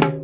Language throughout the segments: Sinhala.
you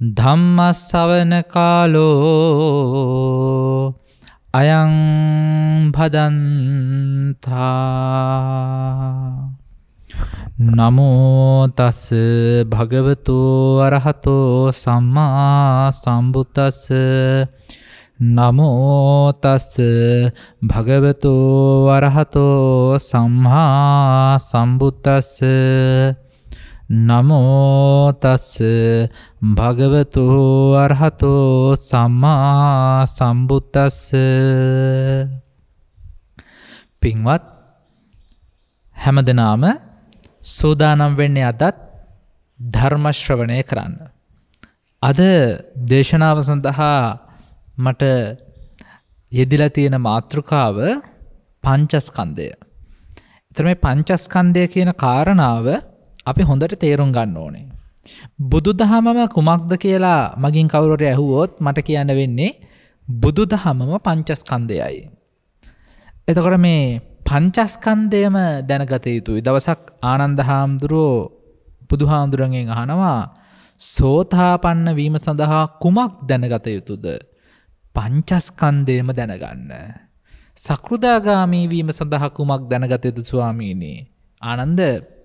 ධම්මස්සවන කාලෝ අයං භදන්තා නමෝතස් භගවතු අරහතෝ සම්මා සම්බුතස් නමෝතස් භගවතු වරහතෝ සම්හා සම්බුතස්ස නමෝ තස් භගවතු අරහතෝ සම්මා සම්බුද්දස්ස පින්වත් හැමදෙනාම සූදානම් වෙන්නේ අදත් ධර්ම ශ්‍රවණය කරන්න. අද දේශනාව සඳහා මට යෙදිලා තියෙන මාතෘකාව පංචස්කන්ධය. එතන මේ පංචස්කන්ධය කියන කාරණාව අපි හොඳට තේරුම් ගන්න ඕනේ. බුදු දහමම කුමක්ද කියලා මගින් කවුරට ඇහුවෝත් මට කියන්න වෙන්නේ බුදු දහමම පංචස්කන්දයයි. එතකොට මේ පංචස්කන්දයම දැනගත යුතුයි දවසක් ආනන්ද හාමුදුරුවෝ බුදු හාමුදුරගෙන් අහනවා සෝතාපන්න වීම සඳහා කුමක් දැනගත යුතුද. පංචස්කන්දයම දැනගන්න. සකෘදාගාමී වීම සඳහා කුමක් දැනගත යුතු ස්වාමීනී. ආනන්ද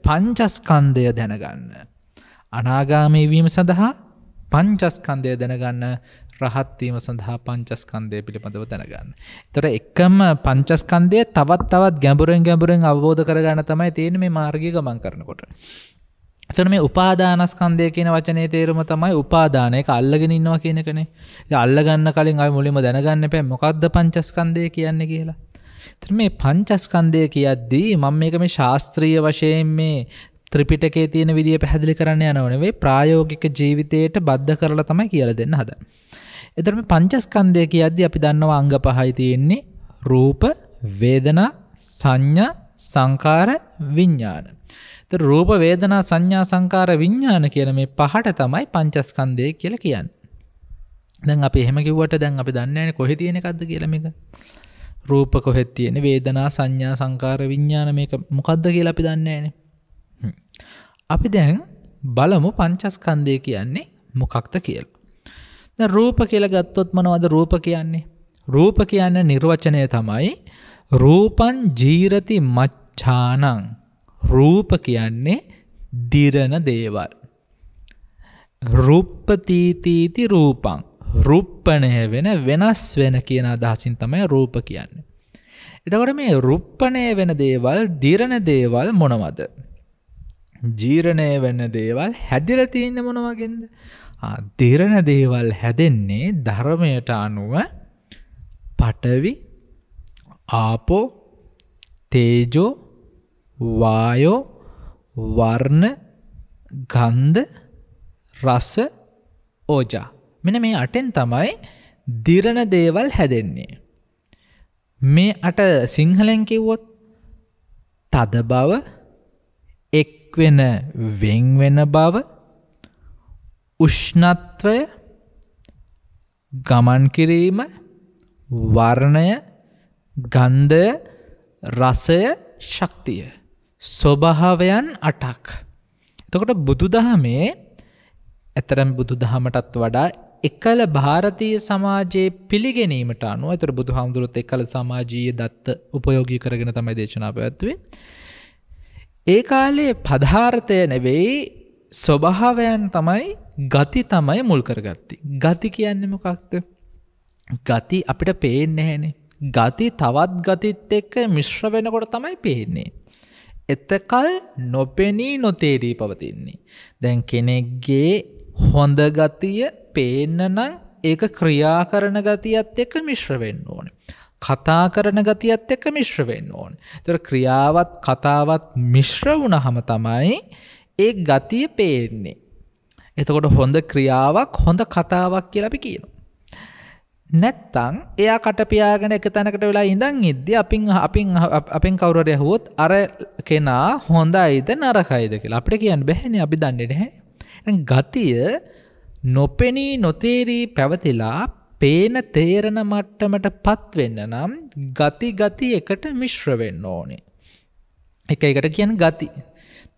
පංචස්කන්දය දැනගන්න. අනාගාමී වීම සඳහා පංචස්කන්දය දැනගන්න රහත්වීම සඳහා පංචස්කන්දය පිළිබඳව දැනගන්න. තොර එකම පංචස්කන්දය තවත් තවත් ගැඹුරෙන් ගැඹුරෙන් අවබෝධ කරගන්න තමයි තියෙන මේ මාර්ගි ගමන් කරනකොට. එතන මේ උපාදානස්කන්දය කියන වචනේ තේරුම තමයි උපාදානයක අල්ලගෙන ඉන්නවා කියනකනේ. අල්ලගන්න කලින් අයි මුලිම දැනගන්න පැ මොකක්ද පංචස්කන්දය කියන්නේ කියලා. මේ පංචස්කන්දය කියද්දී මං මේක මේ ශාස්ත්‍රීය වශයෙන් මේ ත්‍රිපිටකේ තියෙන විදිිය පැහැදිලි කරන්න යනවනවේ ප්‍රායෝගික ජීවිතයට බද්ධ කරලා තමයි කියල දෙන්න හද. එතරම පංචස්කන්දය කියද්දි අපි දන්නවා අංග පහයි තියෙන්නේ රූප වේදනා සංඥා සංකාර විඤ්ඥාන. රූප වේදනා සංඥා සංකාර විඤ්ඥාන කියන මේ පහට තමයි පංචස්කන්දය කියල කියන්න. දැන් අපි එහෙම කිව්වට දැන් අපි දන්නන කොහෙ තියෙනකක්ද කියලමික. රූප කොහෙත් තියෙන වේදනා සංඥා සංකාර විඤ්ඥාන මේක මොකක්ද කියලා අපි දන්නේන අපි දැන් බලමු පංචස්කන්දය කියන්නේ මොකක්ද කියල් රූප කියල ගත්තොත් මනවද රූප කියන්නේ රූප කියන්න නිර්වචනය තමයි රූපන් ජීරති මච්චානං රූප කියන්නේ දිරණ දේවල් රුප්පතීතීති රූපං රුප්පණය වෙන වෙනස් වෙන කියන අදහසින් තමයි රූප කියන්නේ. එතකොට මේ රුප්පණය වෙන දේවල් දිරණ දේවල් මොනවද. ජීරණය වෙන්න දේවල් හැදිල තියන්න මොනවගෙන්ද. දිරණ දේවල් හැදෙන්නේ ධර්මයට අනුව පටවි ආපෝ තේජෝ වායෝ වර්ණ ගන්ධ රස ඕජා මෙන මේ අටෙන් තමයි දිරණ දේවල් හැදෙන්නේ. මේ අට සිංහලෙන් කිව්වොත් තද බව එක්වෙන වෙන්වෙන බව උෂ්ණත්වය ගමන් කිරීම වර්ණය ගන්ධය රසය ශක්තිය ස්වභාවයන් අටක්. එතකොට බුදු දහමේ ඇතරම් බුදු දහමටත් වඩා එකල භාරතීය සමාජයේ පිළිගැනීමට අනුව තර බුදු හාමුදුරුත් එකල සමාජීය දත්ත උපයෝගී කරගෙන තමයි දේශනා පැත්වේ. ඒ කාලේ පධාරතය නෙවෙයි ස්වභාවයන් තමයි ගති තමයි මුල් කරගත්ති. ගති කියන්නම කක්ත. ගති අපිට පේන්න හැනේ. ගති තවත් ගතිත් එක්ක මිශ්්‍ර වෙනකොට තමයි පේන්නේ. එතකල් නොපෙනී නොතේරී පවතින්නේ. දැන් කෙනෙක්ගේ හොඳ ගතිය පේන්න නම් ඒක ක්‍රියා කරන ගතියත් එක්ක මිශ්‍ර වෙන්න ඕන. කතා කරන ගතියත් එක්ක මිශ්‍ර වෙන්න ඕන. තොර ක්‍රියාවත් කතාවත් මිශ්‍ර වුණ හම තමයි ඒ ගතිය පේන්නේ. එතකොට හොඳ ක්‍රියාවක් හොඳ කතාවක් කියලපි කියන. නැත්තං එයා කටපියාගෙන එක තැනකට වෙලා ඉඳං ඉද්දි අපින් අපින් අපෙන් කවුරට යහුවොත් අර කෙනා හොඳ අයිද නරකයිද කියලා අපිට කියන්න බැහැන අපි දන්නට හැ. ගතිය නොපෙනී නොතේරී පැවතිලා පේන තේරණ මට්ටමට පත්වෙන්න නම් ගති ගති එකට මිශ්‍රවෙන්න ඕනේ. එක එකට කියන ගති.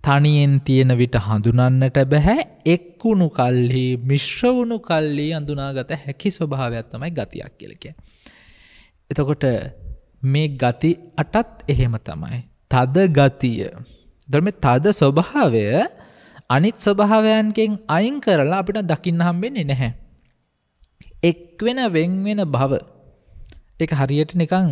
තනියෙන් තියෙන විට හඳුනන්නට බැහැ එක්වුණු කල්හි මිශ්‍රවුණු කල්ලි අඳුනාගත හැකි ස්වභාවයක්ත්තමයි ගතියක් කියලක. එතකොට මේ ගති අටත් එහෙම තමයි. තද ගතිය. දොම තද ස්වභාවය අනිත් ස්වභාවයන්කෙන් අයින් කරලා අපිට දකින්න හම්බෙන්නේ නැහැ. එක්වෙන වෙන්වෙන භව එක හරියට නිකං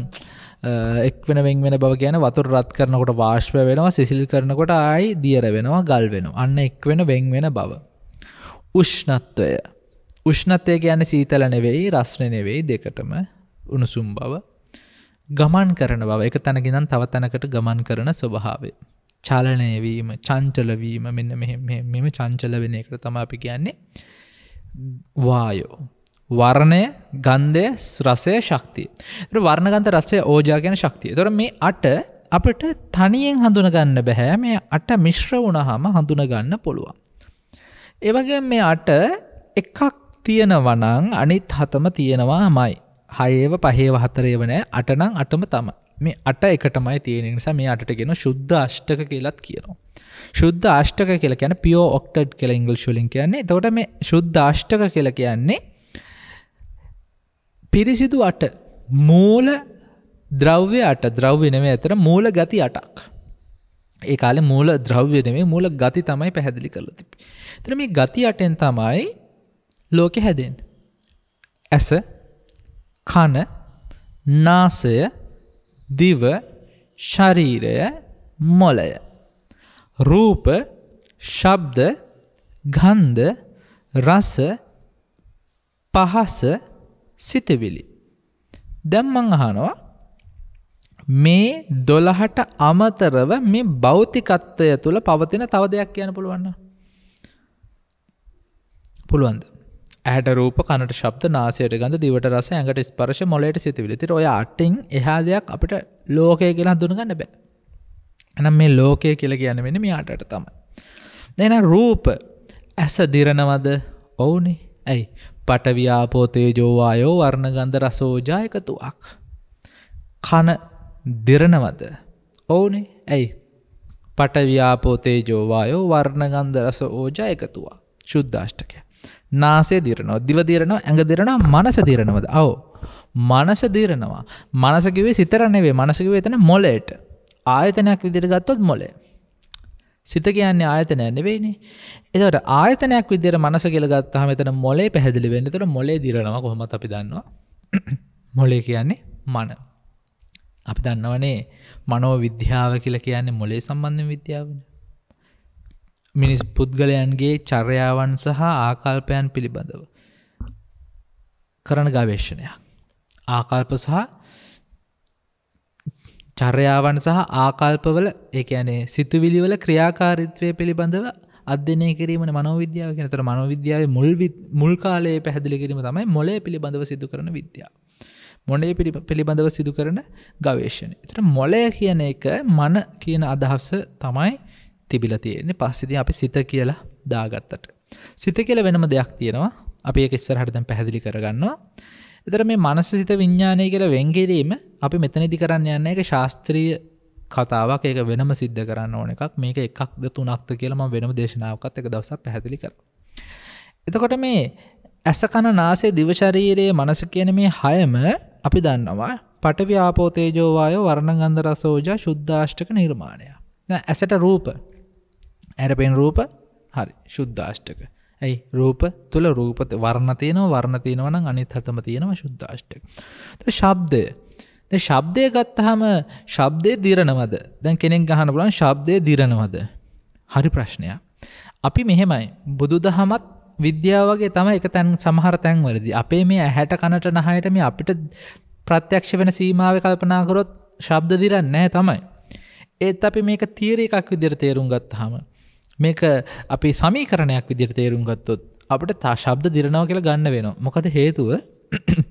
එක්වෙන වෙන්වෙන බව කියන වතුර රත් කරනකොට වාශ්ප වෙනවා සිසිල් කරනකොට ආයි දියර වෙනවා ගල් වෙන අන්න එක්වෙන වෙන්වෙන බව. උෂ්ණත්වය උෂ්ණත්වය ගැන සීතල නෙවෙයි රස්න නෙවෙයි දෙකටම උණුසුම් බව ගමන් කරන බව එක තැනගෙනන් තව තැනකට ගමන් කරන ස්වභාවේ. චලනයවීම චංචලවීම මෙන්න මෙම චංචල වෙන එකට තම අපි කියන්නේ වායෝ. වර්ණය ගන්ධය රසය ශක්තිය. වර්ණගන්ත රත්සය ඕජාගැන ශක්තිය. තොර මේ අට අපට තනියෙන් හඳුනගන්න බැහැ මේ අට මිශ්‍ර වුණහම හඳුනගන්න පුළුවන්. ඒවගේ මේ අට එකක් තියෙනවනං අනිත් හතම තියෙනවා හමයි. හයේව පහේව හතරේවනෑ අටනං අටම තමයි. මේ අට එකටමයි තියෙන නිසා මේ අටගෙන ශුද්ධ අෂ්ටක කියලත් කියනවා. ශුද්ධ අෂ්ටක කියල කියන පියෝ ඔක්ටඩ් කෙල ඉංගල් ශුලින් කියන්නේ තොට මේ ශුද්ධ අෂ්ටක කියල කියන්නේ පිරිසිදු අට මූල ද්‍රව්‍ය අට ද්‍රව්‍ය නෙවේ ඇතර මූල ගති අටක්. ඒකාල මූල ද්‍රව්‍ය නෙවේ මූල ගති තමයි පැහැදිලි කරලා තිබි. තර මේ ගති අටෙන් තමයි ලෝකෙ හැදෙන්. ඇස කන නාසය දිව ශරීරය මොලය. රූප ශබ්ද ගන්ධ රස පහස සිතවිලි. දැම්මං අහනවා මේ දොළහට අමතරව මේ බෞතිකත්වය තුළ පවතින තව දෙයක් කියන පුළුවන්න. පුළුවන්ද. ඇට රූප කනට ශබ්ද නාසයට ගඳ දිවට රස ඇඟට ස්පර්ශ මොලයට සිතවිලිතිර ඔය අට්ටෙන් එහා දෙයක් අපට ලෝකය කියලා දුනගන්න බෑ. එනම් මේ ලෝකය කියල කියන්න වෙන මේ අටට තම. දෙන රූප ඇස දිරණවද ඔවුනේ ඇයි පටවි්‍යාපෝතය ජෝවායෝ වර්ණගන්ධ රසෝජායකතුවක්. කන දිරණවද ඔවුනේ ඇයි පටවි්‍යාපෝතේ ජෝවායෝ වර්ණගන්ධ රස ඕජා එකතුවා ශුද්ධාෂ්ටකය. නාසේ දිරනවා දිවදිරනවා ඇඟ දෙරනවා මනස දිරනවද අවෝ මනස දීරනවා මනසකිවේ සිතරන්නේ මනසකිව එතන මොලේට ආයතනයක් විදිරගත්තොත් මොලේ සිත කියන්නේ ආයතනය නෙවෙයිනේ එතට ආයතනයක් විදිර මනස කියලගත්තා මෙතන මොලේ පැහැදිලි වෙන්න තට මොලේ දිරනවා කොහොමත් අපි දන්නවා මොලේ කියන්නේ මන අපි දන්නවනේ මනෝ විද්‍යාව කියලා කියන්නේ මොලේ සම්බන්ධ විද්‍යාවන මිනිස් පුද්ගලයන්ගේ චර්යාවන් සහ ආකල්පයන් පිළිබඳව කරන ගවේශණයක් ආකල්ප සහ චර්යාවන් සහ ආකල්පවල එකනේ සිතුවිලිවල ක්‍රියාකාරිත්වය පිළිබඳව අධ්‍යනය කිරීම මනෝවිද්‍යාව කෙනතර මනෝවිද්‍යාව මුල් මුල් කාලයේ පැහැදිලි කිරීම තමයි මොලේ පිළිබඳව සිදු කරන විද්‍යාව මොනේ පිළිබඳව සිදු කරන ගවේශණය එතට මොලය කියන එක මන කියන අදහස තමයි තිබිල තියෙන්නේ පස්සිති අපි සිත කියලා දාගත්තට. සිත කියල වෙනම දෙයක් තියෙනවා අපි එකස්සර හටදැම් පැහැදිලි කරගන්නවා. එතර මේ මනස සිත විඤ්ඥානය කියල වෙන්ගේරීම අපි මෙතනදි කරන්න යන්න එක ශාස්ත්‍රීය කතාවක් ඒක වෙනම සිද්ධ කරන්න ඕන එකක් මේක එකක්ද තුනක්ත කියලම වෙනම දේශනාවකත් එක දවස පැහැදිලි කර. එතකොට මේ ඇස කණ නාසේ දිවශරීරයේ මනස කියන මේ හයම අපි දන්නවා පටව්‍යාපෝතේජෝවාය වරණගන්ද රසෝජ ශුද්ධාෂ්ටක නිර්මාණය. ඇසට රූප ඇරපෙන් රූප හරි ශුද්ධාෂ්ටක ඇයි රූප තුළ රූපත වර්ණ තියනව වර්ණ තියෙනවන අනිත් හතම තියෙනව ශුද්ධාෂ්ටක ශබ්දය ශබ්දය ගත්තහම ශබ්දය දිරනවද දැන් කෙනෙක් ගහන පුලන් ශබ්දය දිරනවද හරි ප්‍රශ්නය අපි මෙහෙමයි බුදු දහමත් විද්‍යාවගේ තම එක තැන් සමහර තැන්වලදි අපේ මේ ඇහැට කණට නහයට මේ අපිට ප්‍රත්‍යක්ෂ වෙන සීමාව කල්පනාකරොත් ශබ්ද දිරන්න නෑ තමයි ඒත් අපි මේක තීර එකක් විදිර තේරුම් ගත්තහම මේක අපි සමීකරණයක් විදිට තේරුම් ගත්තොත් අපට තා ශබ්ද දිරනාව කියලා ගන්න වෙන මොකද හේතුව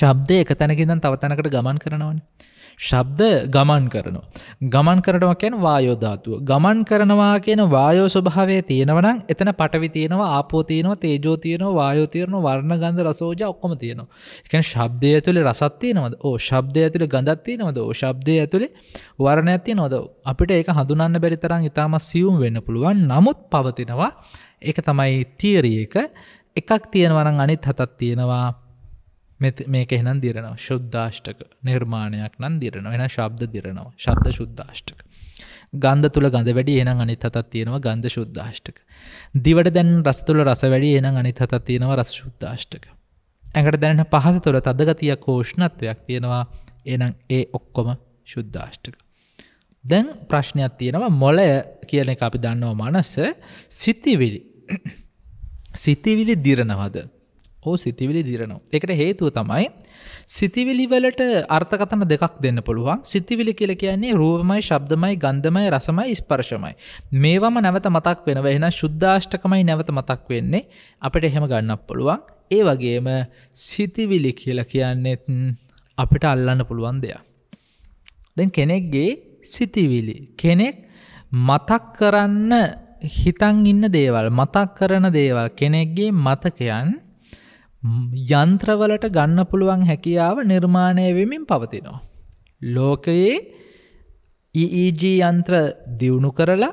ශබ්දය එක තැනකිදන් තව තැනකට ගමන් කරනවන්නේ ශබ්ද ගමන් කරනවා. ගමන් කරනවා කියන වායෝධාතුව. ගමන් කරනවා කියන වායෝ ස්වභාවය තියෙනවනම් එතන පටවි තියෙනවා ආපෝතියනවා තේජෝතියනවා වායෝතියරන වර්ණ ගන්ධ රසෝජ ඔක්කොම තියෙනවා. එකන ශබ්දය ඇතුළේ රසත් තියෙනවද ඕ ශබ්දය ඇතුළේ ගඳත් තියෙනවද ඕ ශබ්දය ඇතුළේ වර්ණයක් තියෙනවද අපිට ඒක හඳුනන්න බැරි තරම් ඉතාම සියුම් වෙන්න පුළුවන් නමුත් පවතිනවා ඒක තමයි තියරිය එක එකක් තියෙනවනම් අනිත් හතත් තියෙනවා මේක එහනම් දිරනවා ශුද්ධාෂ්ටක නිර්මාණයක් නම් දිරනවා එන ශබ්ද දිරනවා ශබ්ද ශුද්ධාෂ්ටක ගන්ධ තුළ ගඳ වැඩි එනම් අනිත් හතත් තියෙනවා ගන්ධ ශුද්ධාෂ්ටක දිවට දැන් රස තුළ රස වැඩි එනම් අනිත් හතත් තියෙනවා රස ශුද්ධාෂ්ටක ඇඟට දැන පහස තුළ තදගතියක් ෝෂ්ණත්වයක් තියෙනවා එනම් ඒ ඔක්කොම ශුද්ධාෂ්ටක දැන් ප්‍රශ්නයක් තියෙනවා මොලය කියන එක අපි දන්නවා මනස සිතිවිලි සිතිවිලි දිරනවද ඕ සිතිවිලි දිරනවා. එකට හේතුව තමයි සිතිවිලිවලට අර්ථකතන දෙකක් දෙන්න පුළුවන් සිතිවිලි කියල කියන්නේ රූපමයි ශබ්දමයි ගන්ධමයි රසමයි ස්පර්ශමයි. මේවම නැවත මතක් වෙන වෙන ශුද්ධාෂ්ටකමයි නැවත මතක් වෙන්නේ අපට එහෙම ගන්නක් පුළුවන් ඒ වගේම සිතිවිලි කියල කියන්නෙත් අපිට අල්ලන්න පුළුවන් දෙයක්. දැන් කෙනෙක්ගේ සිතිවිලි කෙනෙක් මතක් කරන්න හිතන් ඉන්න දේවල් මතක් කරන දේවල් කෙනෙක්ගේ මතකයන් යන්ත්‍රවලට ගන්න පුළුවන් හැකියාව නිර්මාණය වෙමින් පවතිනවා. ලෝකයේ EEG යන්ත්‍ර දියුණු කරලා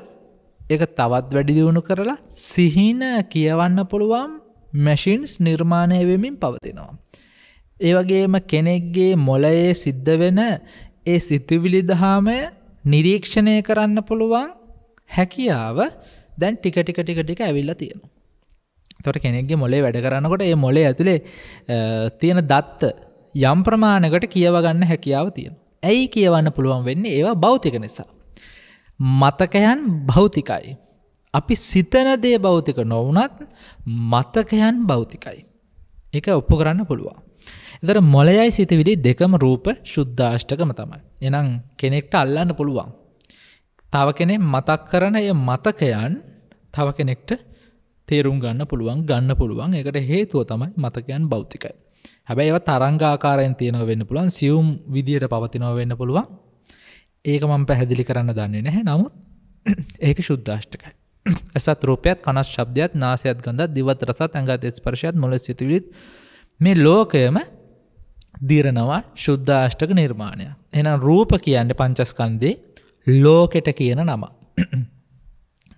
එක තවත් වැඩි දියුණු කරලා සිහින කියවන්න පුළුවන් මැෂින්ස් නිර්මාණය වෙමින් පවතිනවා. ඒවගේම කෙනෙක්ගේ මොලයේ සිද්ධ වෙන ඒ සිතුවිලි දහාමය නිරීක්ෂණය කරන්න පුළුවන් හැකියාව දැන් ටිකටික ටික ටික ඇවිල්ල තියෙනවා. තොට කෙනෙක්ගේ මොලේ වැඩ කරන්නකොට ඒ මොලේ ඇතුළේ තියෙන දත්ත යම් ප්‍රමාණකට කියවගන්න හැකියාව තියෙන. ඇයි කියවන්න පුළුවන් වෙන්නේ ඒවා භෞතික නිසා. මතකයන් භෞතිකයි. අපි සිතනදේ භෞතික නොවනත් මතකයන් භෞතිකයි. එක ඔප්පු කරන්න පුළුවන්. එතර මොලයයි සිතවිලි දෙකම රූප ශුද්ධාෂ්ටකම තමයි. එනම් කෙනෙක්ට අල්ලන්න පුළුවන්. තව කෙනෙ මතක් කරන ය මතකයන් තව කෙනෙක්ට තේරුම් ගන්න පුළුවන් ගන්න පුළුවන් එකට හේතුව තමයි මතකයන් බෞතිකයි. හැබැයි ඒව තරංගාකාරයෙන් තියෙනව වෙන්න පුළුවන් සියුම් විදියට පවතිනව වෙන්න පුළුවන් ඒක මම පැහැදිලි කරන්න දන්නේ නැහැ නමුත් ඒක ශුද්ධාෂ්ටකයි. ඇසත් රූපයත් කනස් ශබ්දයක්ත් නාසයත් ගඳත් දිවත් රසත් ඇඟත් ස්පර්ශයත් මොල සිතුවිලිත් මේ ලෝකයම දිරනවා ශුද්ධාෂ්ටක නිර්මාණය. එනම් රූප කියන්න පංචස්කන්දේ ලෝකෙට කියන නම.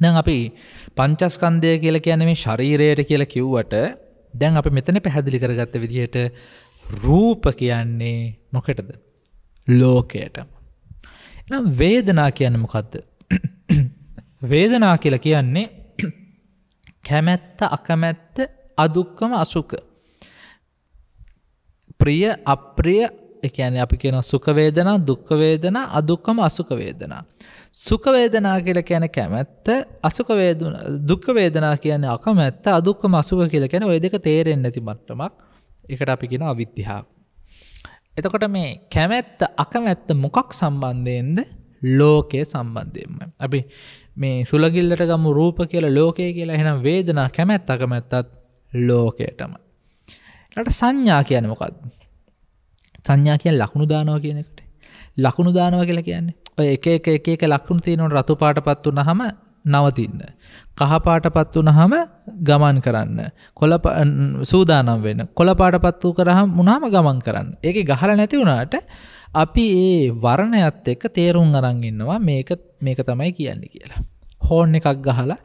නැ අපි පංචස්කන්දය කියල කියන මේ ශරීරයට කියලා කිව්වට දැන් අප මෙතන පැහැදිලි කරගත්ත විදිහයට රූප කියන්නේ මොකටද ලෝකයට නම් වේදනා කියන්න මොකක්ද වේදනා කියලා කියන්නේ කැමැත්ත අකමැත්ත අදුක්කම අසුක ප්‍රිය අප්‍රිය එකන අපි කියන සුකවේදනා දුක්කවේදනා අදුක්කම අසුකවේදනා සුඛවේදනා කියල කියන කැමැත්ත අසුක දුක්ක වේදනා කියන අකමැත්ත අදුක්ක මසුක කියල කැන ඔය දෙක තේරෙන් නැති මට්ටමක් එකට අපි කියෙන අවිද්‍යා. එතකොට මේ කැමැත්ත අකමැත්ත මොකක් සම්බන්ධයෙන්ද ලෝකය සම්බන්ධයෙන්ම. අපි මේ සුළගිල්ලට ගමු රූප කියල ලෝකය කියලා හෙනම් වේදනා කැමැත් අකමැත්තත් ලෝකයටම. ලට සංඥා කියනමොකක්ද. සංඥා කිය ලකුණු දානව කියනකට ලකුණු දානව කියලා කියන්නේ ඔය එක එක එක එක ලක්ෂුණු තියෙනවට රතු පාටපත් වුනහම නවතින්න. කහපාටපත් වුනහම ගමන් කරන්න. කොළ සූදානම් වෙන. කොළපාටපත් වූ කරහම මුණාම ගමන් කරන්න. ඒක ගහලා නැති වුණාට අපි ඒ වර්ණයත් එක්ක තේරුම් අරන් ඉන්නවා මේක මේක තමයි කියන්නේ කියලා. හෝන් එකක් ගහලා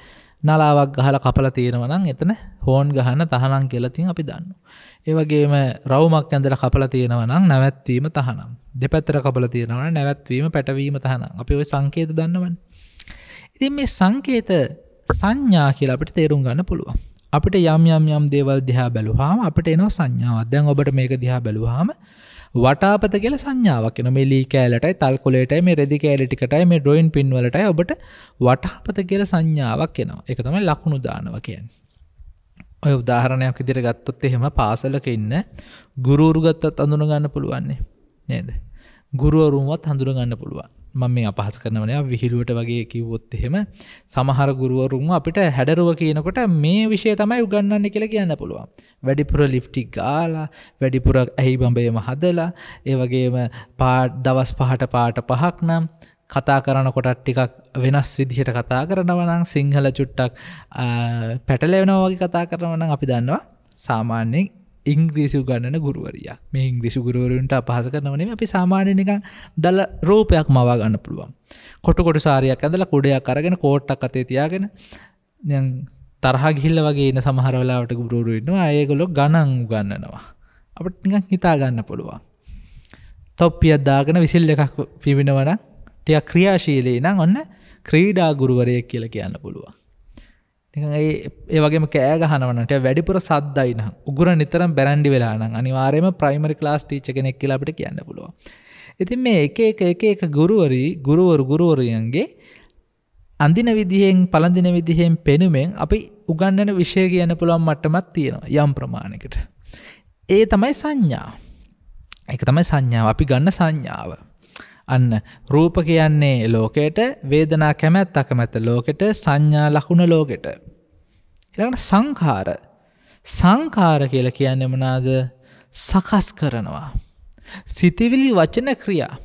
නලාවක් ගහල කපල තියෙනවනම් එතන හෝන් ගහන්න තහනම් කියලතින් අපි දන්න. ඒවගේම රවමක් ඇඳල කපල තියෙනවනම් නැවැත්වීම තහනම් දෙපැත්තර කපල තියෙනවන නැවැත්වීම පැටවීම තහනම් අපි ඔය සංකේත දන්නවන්. ඉතින් මේ සංකේත සංඥා කියලා අපිට තේරුම් ගන්න පුළුවන්. අපිට යම් යම් යම් දේවල් දිහා බැලුවාම අපට එනවා සංඥාවක් දැන් ඔබට මේක දිහා බැලුවාම වටාපත කියල සංඥාවක් න මෙලි කෑලටයි තල් කොලටයි මේ රෙදි කෑලටිකටයි මේ ඩොයින් පින්වලටයි ඔබට වටාපත කියල සංඥාවක් එනවා එක තමයි ලකුණු දානව කියන්න ඔය උදාහරණයක් ඉදිර ගත්තොත් එහෙම පාසලක ඉන්න ගුරුවරු ගත්තත් අඳුන ගන්න පුළුවන්නේ නේද ගුරුවරුන්වත් හඳුර ගන්න පුළුවන් මම මේ අපහස කරනවනය විහිළුවට වගේ කිව්වොත් එහෙම සමහර ගුරුවරුන් අපිට හැඩරුව කියනකොට මේ විෂය තමයි උගන්නන්න කියලා කියන්න පුළුවන් වැඩිපුර ලිප්ටි ගාලා වැඩිපුර ඇහි බඹයම හදලා ඒවගේම පාඩ් දවස් පහට පාට පහක් නම් කතා කරනකොටත් ටිකක් වෙනස් විදිහට කතා කරනවනම් සිංහල චුට්ටක් පැටලෙනවාගේ කතා කරනවනම් අපි දන්නවා සාමාන්‍යෙන් ඉංග්‍රීසි ගන්නන ගුරුවරිය මේ ඉංග්‍රිසි ගුරුවරුන්ට අපහස කරනවනේ අපි සාමාන්‍යනික දල රෝපයක් මවා ගන්න පුළුවන් කොටකොට සාරයක් ඇඳල කොඩයක් අරගෙන කෝට්ටක් අතේ තියාගෙන තරහ ගිල්ල වගේ සමහරවලාට ගුරුවරුන්නවා අයගොලො ගණන් ගන්නනවා අපට නිකක් හිතා ගන්න පුළුවන් තොප්පියත් දාගෙන විසිල් එකක් පිමිෙනවන ටිය ක්‍රියාශීලේ නම් ඔන්න ක්‍රීඩා ගුරුවරයක් කියල කියන්න පුළුවන් ඒ වගේ කෑ ගහනවනට වැඩිපුර සද්දයින උගුර නිතරම් බැරන්ඩි වෙලාන අනිවාරයම ප්‍රයිමරි ලාස් ටීච කෙනෙක් ලාට කියන්න පුළුව. ඉතින් මේ එක එක එක එක ගුරුවරි ගුරුවරු ගුරුවරියන්ගේ අඳින විදිහෙන් පලඳින විදිහෙන් පෙනුමෙන් අපි උගන්නන විෂය කියන්න පුළුවන් මට්ටමත් තියෙනවා යම් ප්‍රමාණකට. ඒ තමයි සංඥා. එක තමයි සංඥාව අපි ගන්න සංඥාව අන්න රූප කියන්නේ ලෝකයට වේදනා කැමැත් අකමැත ලෝකෙට සංඥා ලකුණ ලෝකෙට. ඊළඟට සංඛාර. සංඛාර කියලා කියන්නේ මොනවාද? සකස් කරනවා. සිතවිලි වචන ක්‍රියා.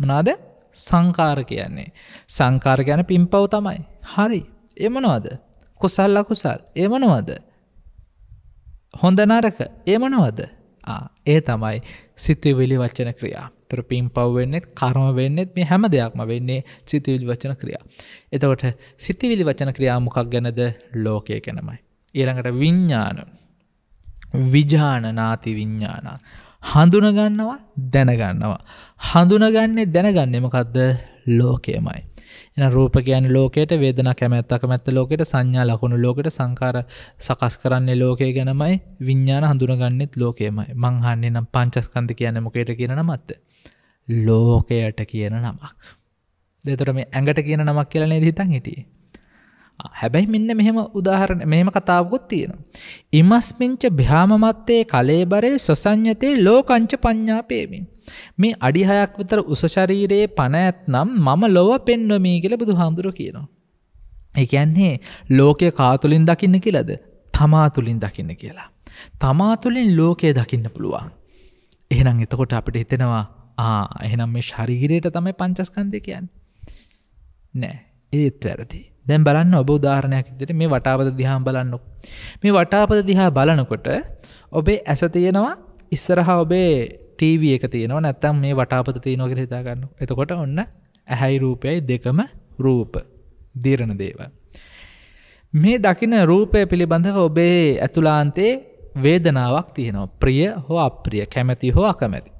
මොනවාද? සංඛාර කියන්නේ. සංඛාර කියන්නේ පිම්පව් තමයි. හරි. ඒ මොනවද? කුසල් අකුසල්. ඒ මොනවද? හොඳ නරක. ඒ මොනවද? ඒ තමයි සිතවිලි වචන ක්‍රියා තර පින් පව්වෙන්නෙත් කරම වෙන්නෙත් මේ හැම දෙයක්ම වෙන්නේ සිතවිලි වචන ක්‍රියා. එතකොට සිතවිලි වචන ක්‍රියා මොකක් ගැනද ලෝකය ගැනමයි. ඊළඟට විඤ්ඥාන විජාන නාති විඤ්ඥානා. හඳුනගන්නවා දැනගන්නවා. හඳුනගන්නේ දැනගන්නෙමකක්ද ලෝකයමයි. එහෙනම් රූප කියන්නේ ලෝකයට, වේදනා කැමැත්ත අකමැත්ත ලෝකයට, සංඥා ලකුණු ලෝකයට, සංකාර සකස් කරන්නේ ලෝකය ගැනමයි, විඥාන හඳුනගන්නෙත් ලෝකයමයි. මං අහන්නේ නම් පංචස්කන්ධ කියන්නේ මොකේට කියන නමක්ද? ලෝකයට කියන නමක්. එතකොට මේ ඇඟට කියන නමක් කියලා නේද හිතන් හිටියේ? හැබැයි මෙන්න මෙහෙම උදාහරණ මෙම කතාවකුත් තියෙන. ඉමස්මිංච භ්‍යාමමත්තේ කලේබරේ සොසං්ඥතේ ලෝකංච ප්ඥාපේමින්. මේ අඩිහයක් විතර උසශරීරයේ පණ ඇත්නම් මම ලොව පෙන්වමී කියල බුදු හාමුදුරු කියනවා. එකන්නේ ලෝකය කාතුලින් දකින්න කියලද තමා තුළින් දකින්න කියලා. තමා තුළින් ලෝකය දකින්න පුළුවන්. එහෙනම් එතකොට අපිට හිතෙනවා ආ එහෙනම් මේ ශරීරයට තමයි පංචස්කන්දය කියන්න. නෑ ඒත් වැරදිී. දැන් බලන්න ඔබ උදාහරණයක් දෙට මේ වටාපද දිහා බලන්න. මේ වටාපද දිහා බලනකොට ඔබේ ඇස තියෙනවා ඉස්සරහා ඔබේ ටීව එක තියෙනවා නැත්තම් මේ වටාපත තියනෝගෙන හිතාගන්න එතකොට ඔන්න ඇහැයි රූපයයි දෙකම රූප දීරණ දේව. මේ දකින රූපය පිළිබඳව ඔබේ ඇතුලාන්තේ වේදනාවක් තියෙනවා ප්‍රිය හෝ අප්‍රිය කැමැති හෝ අකමැති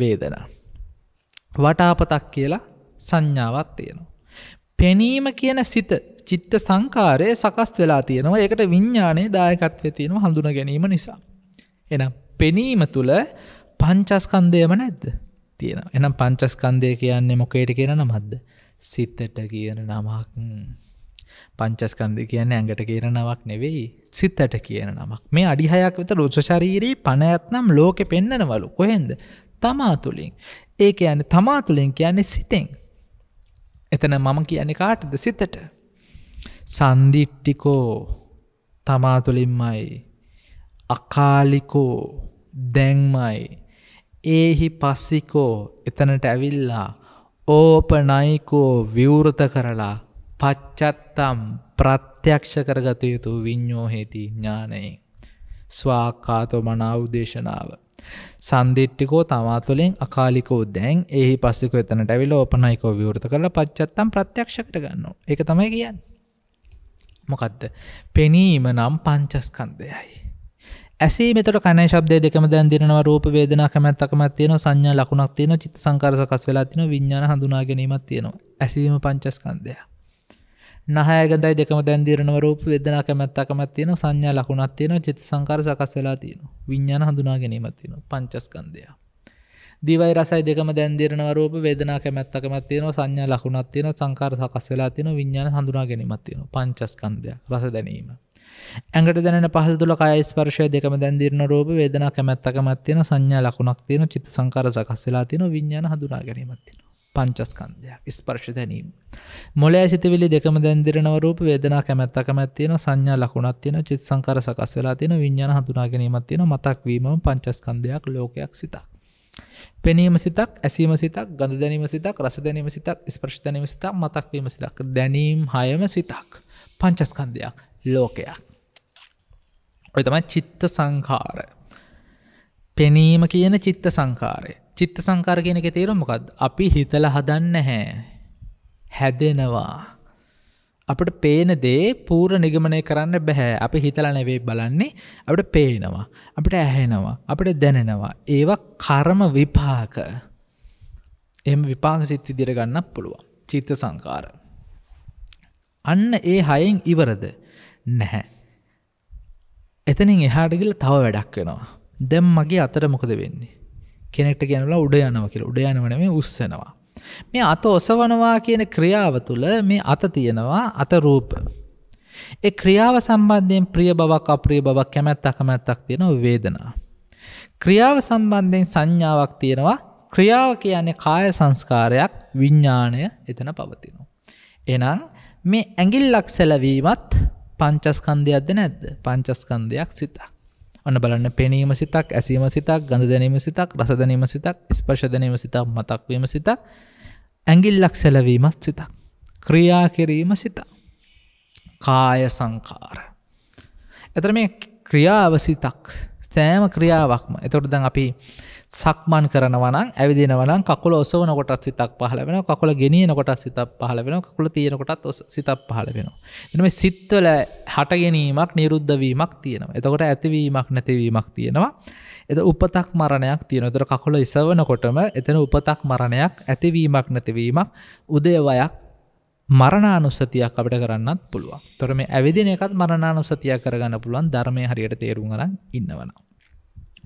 වේදනා. වටාපතක් කියලා සංඥාවක් තියෙනවා. පෙනීම කියන සිත චිත්ත සංකාරය සකස් වෙලා තියෙනවා ඒකට විඤ්ඥානයේ දායකත්වය තියෙනවා හඳුන ගැනීම නිසා. එනම් පෙනීම තුළ පංචස්කන්දයම නැද්ද තියෙන එනම් පංචස්කන්දය කියන්නේ මොකේට කියන නමද්ද සිත්තට කියන නමක් පංචස්කන්දය කියන්නේ ඇඟට කියන නවක් නෙවෙයි සිත්තට කියන නමක් මේ අඩිහයක් වෙත රෝෂශරීරී පණඇත්නම් ලෝකෙ පෙන්න්නනවලු කොහෙන්ද තමා තුළින් ඒක යන තමා තුළින් කියන්නේ සිතෙන් එතන මම කියන කාටද සිතට. සන්දිට්ටිකෝ තමාතුළින්මයි අකාලිකෝ දැන්මයි ඒහි පස්සිකෝ එතනට ඇවිල්ලා ඕපනයිකෝ විවෘත කරලා පච්චත්තම් ප්‍රත්‍යක්ෂ කරගත යුතු විඤ්ඥෝහෙති ඥානයේ ස්වාකාතෝ මනාවදේශනාව සන්දිට්ටිකෝ තමාතුලින් අකාලිකෝ දැන් එහි පස්සික එතනට ඇවිල ඕපනයිකෝ විවෘත කරලා පච්චත්තම් ප්‍රත්‍යක්ෂ කරගන්නවා. ඒක තමයි කියන්නේ. මොකද්ද? පෙනීම නම් පංචස්කන්ධයයි. ඇසේ මෙතට කන ශබ්දය දෙකම දැන් දිනනවා රූප වේදනා කැමැත්ත අකමැත්ත තියෙනවා සංඥා ලකුණක් තියෙනවා චිත්ත සංකාර සකස් වෙලා තියෙනවා විඥාන හඳුනා ගැනීමක් තියෙනවා. ඇසීම පංචස්කන්ධයයි. නහයගදයි දෙකම දැන්දිරනව රූප වෙදනා කැමැත්තකමත් තියෙන සංඥා ලකුණක් තියෙන චිත්ත සංකාර සකස් වෙලා තියෙන විඥාන හඳුනා ගැනීමක් තියෙන පංචස්කන්ධය. දිවයි රසයි දෙකම දැන්දිරනව රූප වේදනා කැමැත්තකමක් තියෙන සංඥා ලකුණක් තියෙන සංකාර සකස් වෙලා තියෙන විඥාන හඳුනා ගැනීමක් තියෙන පංචස්කන්ධය රස දැනීම. ඇඟට දැනෙන පහස තුළ කාය ස්පර්ශය දෙකම දැන්දිරන රූප වේදනා කැමැත්තකමක් තියෙන සංඥා ලකුණක් තියෙන චිත්ත සංකාර සකස් වෙලා තියෙන විඥාන හඳුනා ගැනීමක් තියෙන. පංචස්කන්ධයක් ස්පර්ශ දැනීම. මොලෑ සිතවිලි දෙකම දැන්දිරනව රූප වේදනා කැමැත්තකමැත් තියෙන සංඥා ලකුණක් තියෙන චිත් සංකාර සකස් වෙලා තියෙන විඤ්ඤාණ හඳුනා ගැනීමක් තියෙන මතක් වීමම පංචස්කන්ධයක් ලෝකයක් සිතක්. පෙනීම සිතක් ඇසීම සිතක් ගඳ දැනීම සිතක් රස දැනීම සිතක් ස්පර්ශ දැනීම සිතක් මතක් වීම සිතක් දැනීම් හයම සිතක් පංචස්කන්ධයක් ලෝකයක්. ඔය තමයි චිත්ත සංඛාර. පෙනීම කියන චිත්ත සංකාරය චිත්ත සංකාර කියන එක තේරුම මොකද්ද? අපි හිතලා හදන්නේ නැහැ. හැදෙනවා. අපිට පේන දේ පූර්ණ නිගමනය කරන්න බෑ. අපි හිතලා නෙවෙයි බලන්නේ. අපිට පේනවා. අපිට ඇහෙනවා. අපිට දැනෙනවා. ඒවා කර්ම විපාක. එහෙම විපාක සිත් විදියට ගන්නත් පුළුවන්. චිත්ත සංකාර. අන්න ඒ හයෙන් ඉවරද? නැහැ. එතනින් එහාට ගිහලා තව වැඩක් වෙනවා. දැන් මගේ අතට මොකද වෙන්නේ? කෙනෙක්ට ගැනලා උඩ යනව කියලා උඩ යනවන මේ උස්සනවා. මේ අත ඔසවනවා කියන ක්‍රියාව තුළ මේ අත තියෙනවා අත රූප. ඒ ක්‍රියාව සම්බන්ධයෙන් ප්‍රිය බවක් අප්‍රිය බවක් කැමැත් අකමැත්තක් තියෙනව වේදනා. ක්‍රියාව සම්බන්ධයෙන් සංඥාවක් තියෙනවා ක්‍රියාව කියන්නේ කාය සංස්කාරයක් විඤ්ඥාණය එතන පවතිනවා. එනම් මේ ඇගිල්ලක් සැලවීමත් පංචස්කන්ධයක්ද නැද්ද පංචස්කන්ධයක් සිතක්. ඔන්න බලන්න පෙනීම සිතක් ඇසීම සිතක් ගඳ දැනීම සිතක් රස දැනීම සිතක් ස්පර්ශ දැනීම සිතක් මතක්වීම සිතක් ඇඟිල්ලක් සැලවීමත් සිතක් ක්‍රියා කිරීම සිත කාය සංකාර එතර මේ ක්‍රියාව සිතක් සෑම ක්‍රියාවක්ම එතොට දැන් අපි සක්මන් කරනවන ඇවිදිනවන කකුල ඔසවන කොටත් සිතක් පහල වෙන කකුල ගෙනියන කොටත් සිතක් පහල වෙන කකුල තියෙනකොටත් සිතක් පහල වෙනවා. එනම සිත්වල හටගැනීමක් නිරුද්ධවීමක් තියෙනවා. එතකොට ඇතිවීමක් නැතිවීමක් තියෙනවා. එද උපතක් මරණයක් තියෙන තොර කකුල ඉසවනකොටම එතන උපතක් මරණයක් ඇතිවීමක් නැතිවීමක් උදේවයක් මරණානුස්සතියක් අපිට කරන්නත් පුළුවන්. තොර මේ ඇවිදින එකත් මරණානුස්සතියක් කරගන්න පුළුවන් ධර්මය හරියට තේරුම් ගන්න ඉන්නවනම්.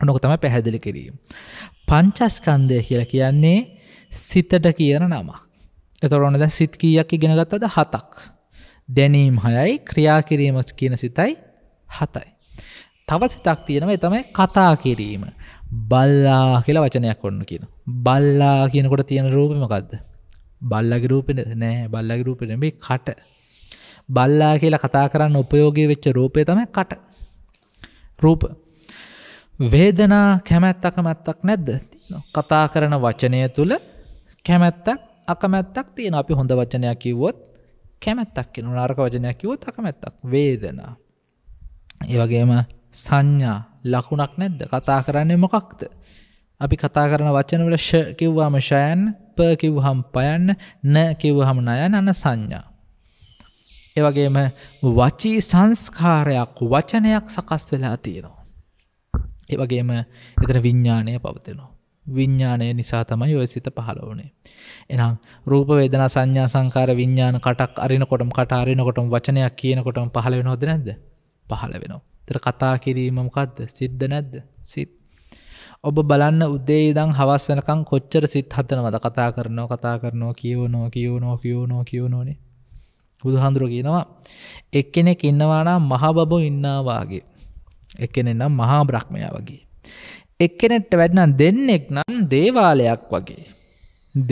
නොක තම පැහැදිලි කිරීම. පංචස්කන්දය කියලා කියන්නේ සිතට කියන නමක්. එතොරොන ද සිත් කීයක් ඉගෙනගත්තද හතක්. දැනීම් හයයි ක්‍රියා කිරීම කියන සිතයි හතයි. තව සිතක් තියෙනව තමයි කතා කිරීම. බල්ලා කියලා වචනයක් ඔන්න කියන. බල්ලා කියනකොට තියෙන රූපමකක්ද. බල්ලගේ රූපෙන නෑ බල්ලගේ රූපෙනබේ කට. බල්ලා කියලා කතා කරන්න උපයෝගය වෙච්ච රූපය තමයි කට. රූප වේදනා කැමැත් අකමැත්තක් නැද්ද කතා කරන වචනය තුළ කැමැත්තක් අකමැත්තක් තියෙන අපි හොඳ වචනයක් කිව්වොත් කැමැත්තක් කෙන නාර්ක වචනයක් කිවොත් අකමැත්තක් වේදනා ඒවගේම සංඥා ලකුණක් නැද්ද කතා කරන්නේ මොකක්ද අපි කතා කරන වචනවල ශ කිව්වාම ශයන් ප කිව්හම් පයන්න න කිව්හම නයන් අන සංඥා. ඒවගේම වචී සංස්කාරයක් වචනයක් සකස් වෙලා තියෙනවා. ඒවගේම එතන විඤ්ඥානය පවතිනවා. විඤ්ඥානය නිසා තමයි ඔය සිත පහලවනේ. එනම් රූප වේදන සංඥා සංකාර විඤ්ඥාන කටක් අරිනකොටම කටාරනකොටම වචනයක් කියනකොටම පහල වෙනොද නැද පහල වෙනවා. තර කතා කිරීමමකක්ද සිද්ධ නැද්ද සිත්. ඔබ බලන්න උදේ දං හවස් වෙනකං කොච්චර සිත් හතනවද කතා කරනෝ කතා කරනවා කියවනෝ කියවනෝ කියවනෝ කියවනෝනේ බුදුහාන්දුර කියනවා එක්කෙනෙක් ඉන්නවානා මහබබෝ ඉන්නවාගේ එකනෙනම් මහා බ්‍රහ්මයා වගේ. එක්කෙනෙට්ට වැඩනම් දෙන්නෙක් නම් දේවාලයක් වගේ.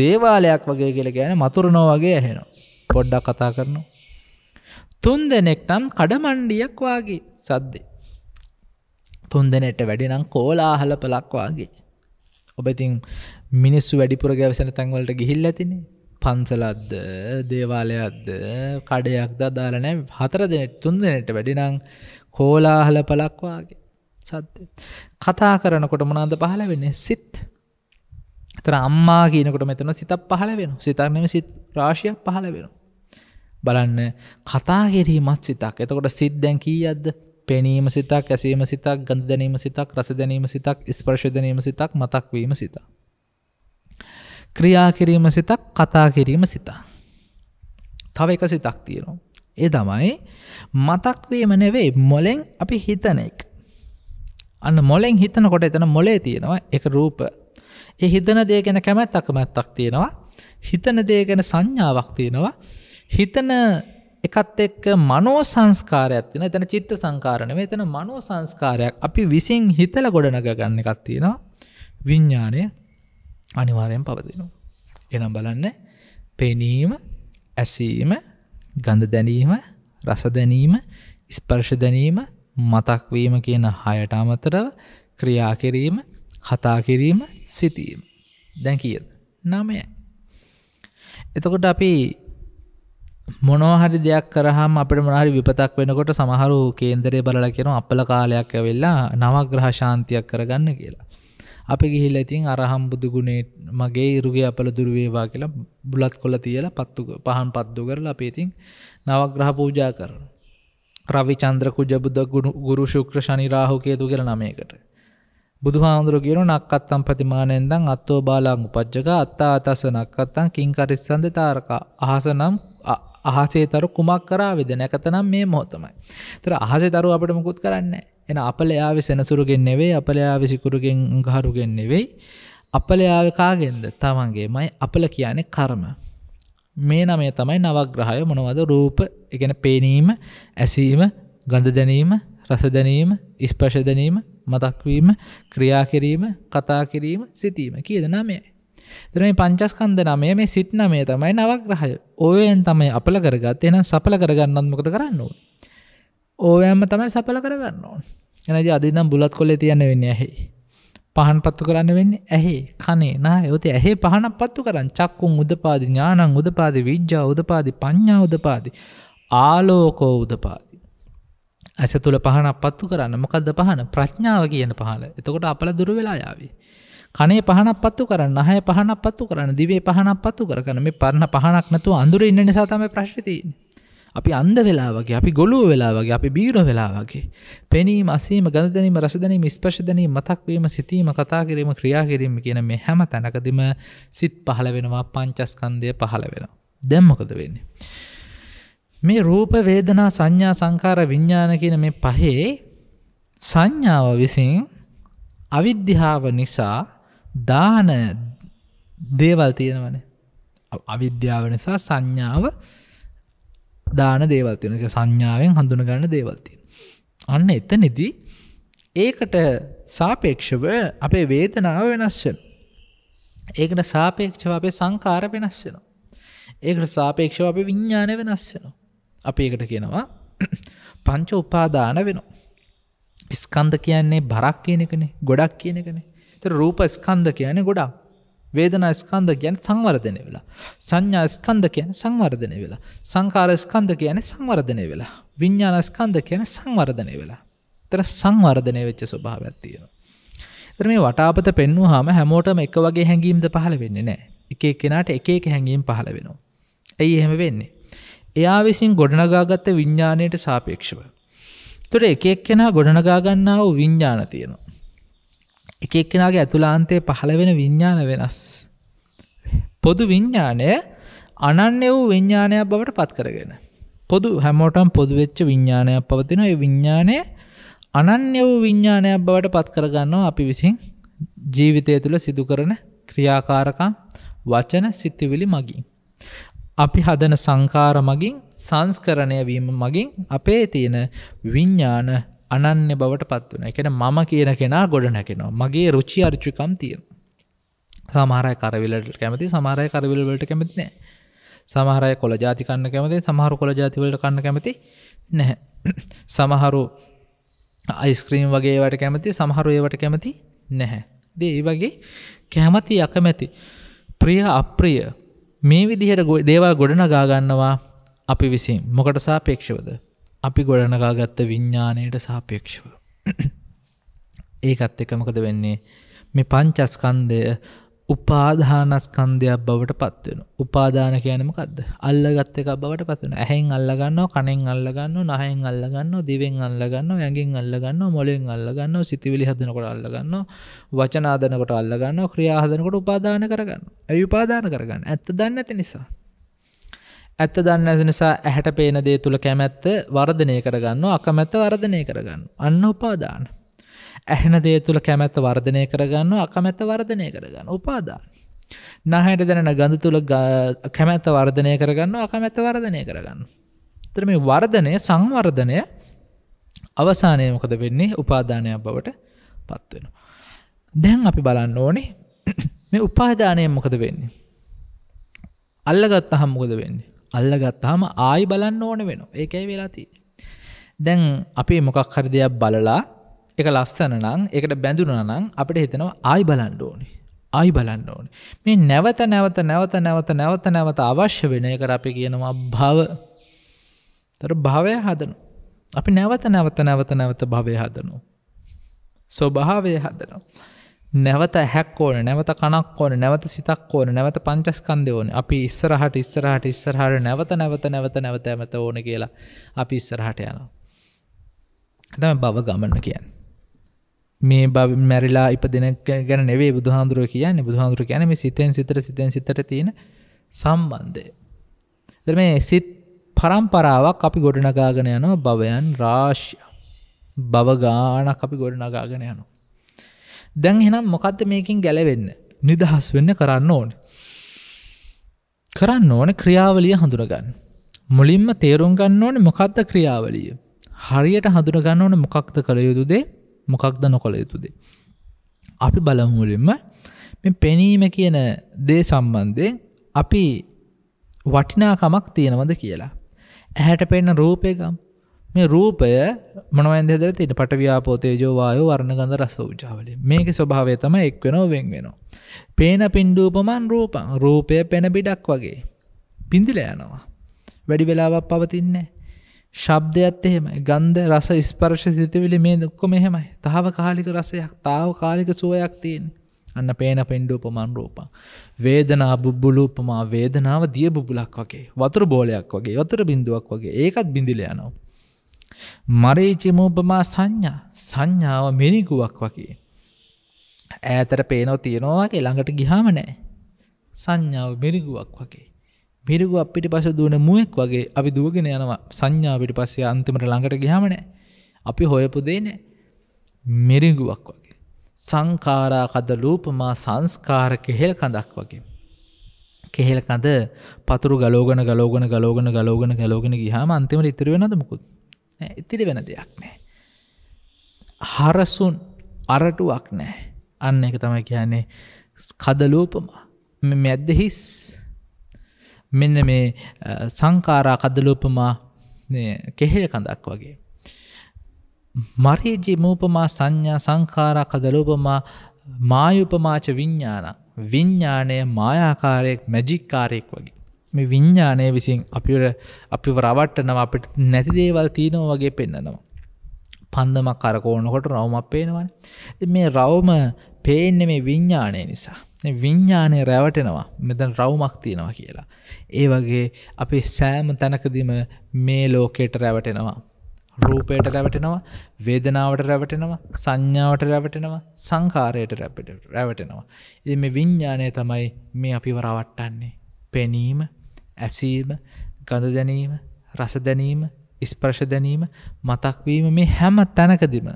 දේවාලයක් වගේ කියල ගැන මතුරනෝ වගේ ඇහෙනවා. පොඩ්ඩක් කතා කරනවා. තුන් දෙනෙක් නම් කඩමණ්ඩියක් වගේ සද්දේ. තුන් දෙනෙට වැඩිනම් කෝලාහල පලක් වගේ. ඔබතින් මිනිස්සු වැඩිපුර ගැවසන තැන්වලට ගිහිල් ඇතිනේ. පන්සලද්ද දේවාලයක්ද කඩයක් ද දාලනෑ හතර දෙනෙට තුන් දෙනෙට වැඩිනං හෝලාහල පලක්වාගේ සත්‍ය. කතා කරනකොට මොනාද පහල වෙන්නේ සිත්. තර අම්මා කියනකොට මෙතන සිත පහල වෙන සිතක්නම සිත් රාශයක් පහල වෙන. බලන්න කතා කිරීමත් සිතක් එතකොට සිත් දැන් කී අද පෙනීම සිතක් ඇසීම සිතක් ගඳ දැනීම සිතක් රස දැනීම සිතක් ස්පර්ශදනීම සිතක් මතක්වීම සිත. ක්‍රියා කිරීම සිතක් කතා කිරීම සිතා. තව එක සිතක් තියෙනවා. ඒ තමයි මතක්වීම නෙවෙයි මොලෙන් අපි හිතන එක. අන්න මොලෙන් හිතනකොට එතන මොලේ තියෙනවා එක රූප. ඒ හිතන දේ ගැන කැමැත් අකමැත්තක් තියෙනවා. හිතන දේ ගැන සංඥාවක් තියෙනවා. හිතන එකත් එක්ක මනෝ සංස්කාරයක් තියෙන එතන චිත්ත සංකාරණය එතන මනෝ සංස්කාරයක් අපි විසින් හිතල ගොඩනග ගන්න එකක් තියෙනවා. විඤ්ඥානය අනිවාරයෙන් පවතිනු. එනම් බලන්න පෙනීම ඇසීම ගඳ දැනීම රස දැනීම ස්පර්ශ දැනීම මතක්වීම කියන හයට අමතරව ක්‍රියා කිරීම කතා කිරීම සිටීම දැන් කියද නමය එතකොට අපි මොනෝහරි දෙයක් කරහම අපට මොනහරි විපතක් වෙනකොට සමහරු කේන්දරය බලල කියෙන අපල කාලයක් ඇවෙල්ලා නවග්‍රහ ශාන්තියක් කරගන්න කියලා අපි ගිහිල්ලා ඉතින් අරහම් බුදු ගුණේ මගේ ඉරුගේ අපල දුරු වේවා කියලා බුලත් කොළ තියලා පත්තු පහන් පත්තු කරලා අපි ඉතින් නවග්‍රහ පූජා කරනවා. රවි චන්ද්‍ර කුජ බුද්ධ ගුරු ශුක්‍ර ශනි රාහු කේතු කියලා නමයකට. බුදුහාමුදුරුවෝ කියන නක්කත්තම් ප්‍රතිමානෙන්දන් අත්තෝ බාලං උපජ්ජක අත්තා අතස නක්කත්තම් කිං කරිස්සන්ද තාරකා. අහසනම් අහසේ තරු කුමක් කරාවිද නැකතනම් මේ මොහොතමයි. තර අහසේ තරු අපට මුකුත් කරන්න එන අපලයාාව සෙනසුරුගෙන් නෙවෙයි අපලයාාව සිකුරුගෙන් ගහරුගෙන් නෙවෙයි අපලයාාවකාගෙන්ද තමන්ගේ මයි අපල කියන්නේ කර්ම. මේ නමේ තමයි නවග්‍රහය මොනවද රූප එකන පේනීම ඇසීම ගඳ දැනීම රසදැනීම ඉස්පශදනීම මතක්වීම ක්‍රියාකිරීම කතාකිරීම සිතීම කියද නමයයි. දර මේ පංචස්කන්ද නමය මේ සිට් නමය තමයි නවග්‍රහය ඕයෙන් තමයි අපල කරගත් එනම් සපල කරගන්නත්මකට කරන්න ඕ ඕයම තමයි සපල කරගන්න ඕන එනජ අදිනම් බුලත් කොලෙ තියන්න වෙන්න ඇහි පහන් පත්තු කරන්න වෙන්න ඇහි කනේ නා යොතේ ඇහේ පහනක් පත්තු කරන්න චක්කුන් උදපාදි ඥානං උදපාදි විද්්‍යා උදපාදි පඤ්ඥා උදපාදි ආලෝකෝ උදපාදි ඇස තුළ පහනක් පත්තු කරන්න මොකක්ද පහන ප්‍රඥාව කියන පහල එතකොට අපල දුර වෙලා යාවේ කනේ පහනක් පත්තු කරන්න අහය පහනක් පත්තු කරන්න දිවේ පහනක් පත්තු කරන මේ පරණ පහනක් නැතුව අඳුර ඉන්න නිසා තම ප්‍රශ්තිතින්. අපි අන්ද වෙලා වගේ අපි ගොලුව වෙලා වගේ අපි බීර වෙලා වගේ. පෙනීම අසීම ගදනීම රසදනීම ස්පර්ශදනීම මතක්වීම සිතීම කතා කිරීම ක්‍රියා කිරීම කියන මේ හැම තැනකදිම සිත් පහළ වෙනවා පංචස්කන්දය පහළ වෙනවා. දැම්මකද වෙන්නේ. මේ රූප වේදනා සංඥා සංකාර විඤ්ඥාන කියන මේ පහේ සංඥාව විසින් අවිද්‍යාව නිසා දාන දේවල් තියෙනවන අවිද්‍යාව නිසා සංඥාව දාන දේවල්තියනක සංඥාවෙන් හඳුන ගන්න දේවල්තිය. අන්න එත නිදී ඒකට සාපේක්ෂව අපේ වේදනාව වෙනස්වෙන. ඒකට සාපේක්ෂව අපේ සංකාර වෙනස් වෙනවා. ඒකට සාපේක්ෂව අපේ විඤ්ඥානය වෙනස් වෙනවා. අපි ඒකට කියනවා පංච උපාදාන වෙනවා. ස්කන්ධ කියන්නේ බරක් කියනකනේ ගොඩක් කියනකනේ තර රූප ස්කන්ධ කියන ගොඩා වේදනා ස්කන්ධ ගැන සංවර්ධනය වෙලා සංඥා ස්කන්ධ කියන සංවර්ධනය වෙලා සංකාර ස්කන්ධ කියන සංවර්ධනය වෙලා විඤ්ඥාන ස්කන්ධ කියන සංවර්ධනය වෙලා තර සංවර්ධනය වෙච්ච ස්වභාවයක් තියෙනවා. තර මේ වටාපත පෙන්වූ හාම හැමෝටම එක වගේ හැඟීම්ද පහළ වෙන්නේ නෑ එක කෙනාට එක එක හැඟීම් පහළ වෙනවා. ඇයි එහෙම වෙන්නේ. එයා විසින් ගොඩනගාගත්ත විඤ්ඥානයට සාපේක්ෂව. තුර එකක් කෙනා ගොඩනගාගන්නාව විඤ්ඥාන තියෙනවා. එක එක්කෙනගේ ඇතුලාන්තේ පහළ වෙන විඤ්ඥාන වෙනස්. පොදු විඤ්ඥානය අනන්‍ය වූ විඤ්ඥානයක් බවට පත් කරගෙන. පොදු හැමෝටම් පොදුවෙච්ච විඤ්ඥානයක් පවතින ඒ විඤ්ඥානය අනන්‍ය වූ විඤ්ඥානයක් බවට පත් කරගන්නවා අපි විසින් ජීවිතය තුළ සිදු කරන ක්‍රියාකාරකම් වචන සිත්තිවිලි මගින්. අපි හදන සංකාර මගින් සංස්කරණය වීම මගින් අපේ තියෙන විඤ්ඥාන අනන්‍ය බවට පත් වන එකන මම කියන කෙනා ගොඩ නැකෙනවා මගේ රුචි අර්චිකම් තියෙන සමහරය කරවිලට කැමති සමහරය කරවිල්වලට කැමති නෑ සමහරය කොළ ජාතිකන්න කැමති සමහරු කොළ ජාතිවලට කන්න කැමති නැහැ සමහරු අයිස්ක්‍රීම් වගේවට කැමති සමහරු ඒවට කැමති නැහැ දේ ඒ වගේ කැමති අකමැති ප්‍රිය අප්‍රිය මේ විදිහට දේවල් ගොඩනගාගන්නවා අපි විසින් මොකට සාපේක්ෂවද අපි ගොඩනකා ගත්ත විඤ්ඥානයට සාපේක්ෂව. ඒකත් එක මොකද වෙන්නේ මේ පංචස්කන්දය උපාධානස්කන්දයක් බවට පත්වෙන උපාධාන කියනමකක්ද අල්ලගත්ත එක බවට පත්වන ඇහෙන් අල්ලගන්න කනෙන් අල්ලගන්න නහෙන් අල්ලගන්න දිවෙන් අල්ලගන්න ඇගෙන් අල්ලගන්න මොලෙන් අල්ලගන්න සිතිවිලි හදනකොට අල්ලගන්න වචනාදනකොට අල්ලගන්න ක්‍රියාහදනකොට උපාධාන කරගන්න ඇයි උපාධාන කරගන්න ඇත්ත දන්න ඇති නිසා ඇත්ත දන්න ඇති නිසා ඇහැට පේන දේ තුළ කැමැත්ත වර්ධනය කරගන්න අකමැත්ත වර්ධනය කරගන්න අන්න උපාදාන. ඇහෙන දේ තුළ කැමැත්ත වර්ධනය කරගන්න අකමැත්ත වර්ධනය කරගන්න උපාදාන. නහැට දැන ගඳ තුළ කැමැත්ත වර්ධනය කරගන්න අකමැත්ත වර්ධනය කරගන්න. තරම වර්ධනය සංවර්ධනය අවසානය මොකද වෙන්නේ උපාධානයක් බවට පත්වෙන. දැන් අපි බලන්න ඕනේ මේ උපාධානය මොකද වෙන්නේ. අල්ලගත් අහම් මොකද වෙන්නේ අල්ලගත්තාම ආයි බලන්න ඕන වෙන ඒකයි වෙලාති. දැන් අපි මොකක් හරි දෙයක් බලලා එක ලස්සන නං එකට බැඳුන නං අපට හිතනවා ආයි බලන්ඩ ඕනි ආයි බලන්න ඕන මේ නැවත නැවත නැවත නැවත නැවත නැවත අවශ්‍ය වෙන එකට අපි කියනවා භව තර භවය හදනු අපි නැවත නැවත නැවත නැවත භවය හදනු ස්වභාවය හදනවා නැවත හැක් ඕන නැවත කනක් ඕන නැවත සිතක් ඕන නැවත පංචස්කන්දය ඕන අපි ඉස්සරහට ඉස්සරහට ඉස්සරහට නැවත නැවත නැවත නැවත ඇමත ඕන කියලා අපි ඉස්සරහට යනවා. තම බව ගමන්න කියන්න. මේ බව මැරිලා ඉප දෙන ගැන නෙවේ බුදුහාන්දුරුව කියන්නේ බුදුහාන්දුරු කියැන මේ සිතෙන් සිතර සිතෙන් සිතට තියෙන සම්බන්ධය. ද මේ සිත් පරම්පරාවක් අපි ගොඩනගාගෙන යනවා භවයන් රාශ්‍ය. බව ගානක් අපි ගොඩනගාගෙන යනවා. දැන් හෙනම් මොකක්ද මේකින් ගැලවෙන්න නිදහස් වෙන්න කරන්න ඕන. කරන්න ඕන ක්‍රියාවලිය හඳුරගන්න. මුලින්ම තේරුම් ගන්න ඕන මොකක්ද ක්‍රියාවලිය. හරියට හඳුරගන්න ඕන මොකක්ද කළ යුතුදේ මොකක්ද නොකොළ යුතුදේ. අපි බලමුලින්ම පෙනීම කියන දේ සම්බන්ධය අපි වටිනාකමක් තියෙනවද කියලා. ඇහැට පෙන්න රූපයකම් මේ රූපය මොනවන්ද හදලා තියෙන පටවියාපෝතේජෝ වායෝ වර්ණ ගන්ධ රස උජාවලිය. මේකේ ස්වභාවය තමයි එක් වෙනව වෙන් වෙනව. පේන පින්ඩූපමන් රූපං රූපය පෙන පිටක් වගේ. පිඳිලා යනවා. වැඩි වෙලාවක් පවතින්නේ ශබ්දයත් එහෙමයි. ගන්ධ රස ස්පර්ශ සිතුවිලි මේ ඔක්කොම එහෙමයි. తాවකාලික රසයක්, తాවකාලික සුවයක් තියෙන. අන්න පේන පෙන්ඩූපමන් රූපං. වේදනා බුබ්බුලූපමා වේදනාව දිය බුබුලක් වගේ. වතුර බෝලයක් වගේ, වතුර බින්දුවක් වගේ. ඒකත් බිඳිලා යනවා. මරීචිමූපමා සංඥා සංඥාව මිනිකුවක් වගේ. ඈතර පේනෝ තියෙනවාගේ ළඟට ගිහාම නෑ. සංඥාව මිරිගුවක් වගේ. මිරිගු අපිට පස දුවන මුවෙක් වගේ අපි දුවගෙන යනවා සංඥාවට පස්සේ අන්තිමට ළඟට ගිහාමනෑ. අපි හොයපුදේ නෑ මිරිගුවක් වගේ. සංකාරා කද ලූපමා සංස්කාර කෙහෙල් කඳක් වගේ. කෙහෙල් කඳ පතුරු ගලෝගන ගලෝගන ගලෝගන ගලෝගන ගලෝගෙන ගිහාම අන්තිමට ඉතිරවෙනද මුකුත්. නෑ ඉතිරි වෙන දෙයක් නෑ. හරසුන් අරටුවක් නෑ අන්න එක තමයි කියන්නේ කදලෝපම මැද්ද හිස් මෙන්න මේ සංකාරා කදලෝපමා කෙහෙල කඳක් වගේ. මරේජි මූපමා සංඥා සංකාරා කදලෝපමා මායුපමාච විඤ්ඥාන විඤ්ඥානය මායාකාරයෙක් මැජික්කාරයෙක් වගේ. මේ විඤ්ඥානය විසින් අපිට අපිව රවට්ටනව අපිට නැති දේවල් තියනෝ වගේ පෙන්න්නනවා. පන්දමක් කරකෝනකොට රවමක් පේනවන් මේ රවම පේන්න මේ විඤ්ඥානය නිසා. විඤ්ඥානය රැවටෙනවා මෙතන් රවමක් තියෙනවා කියලා. ඒ වගේ අපි සෑම තැනකදිම මේ ලෝකෙට රැවටෙනවා. රූපයට රැවටෙනවා වේදනාවට රැවටෙනවා සංඥාවට රැවටෙනවා සංකාරයට රැපට රැවටෙනවා. එ මේ විඤ්ඥානය තමයි මේ අපි වරවට්ටන්නේ. පෙනීම ඇසීම ගඳ දැනීම රස දැනීම ස්පර්ශ දැනීම මතක්වීම මේ හැම තැනකදිම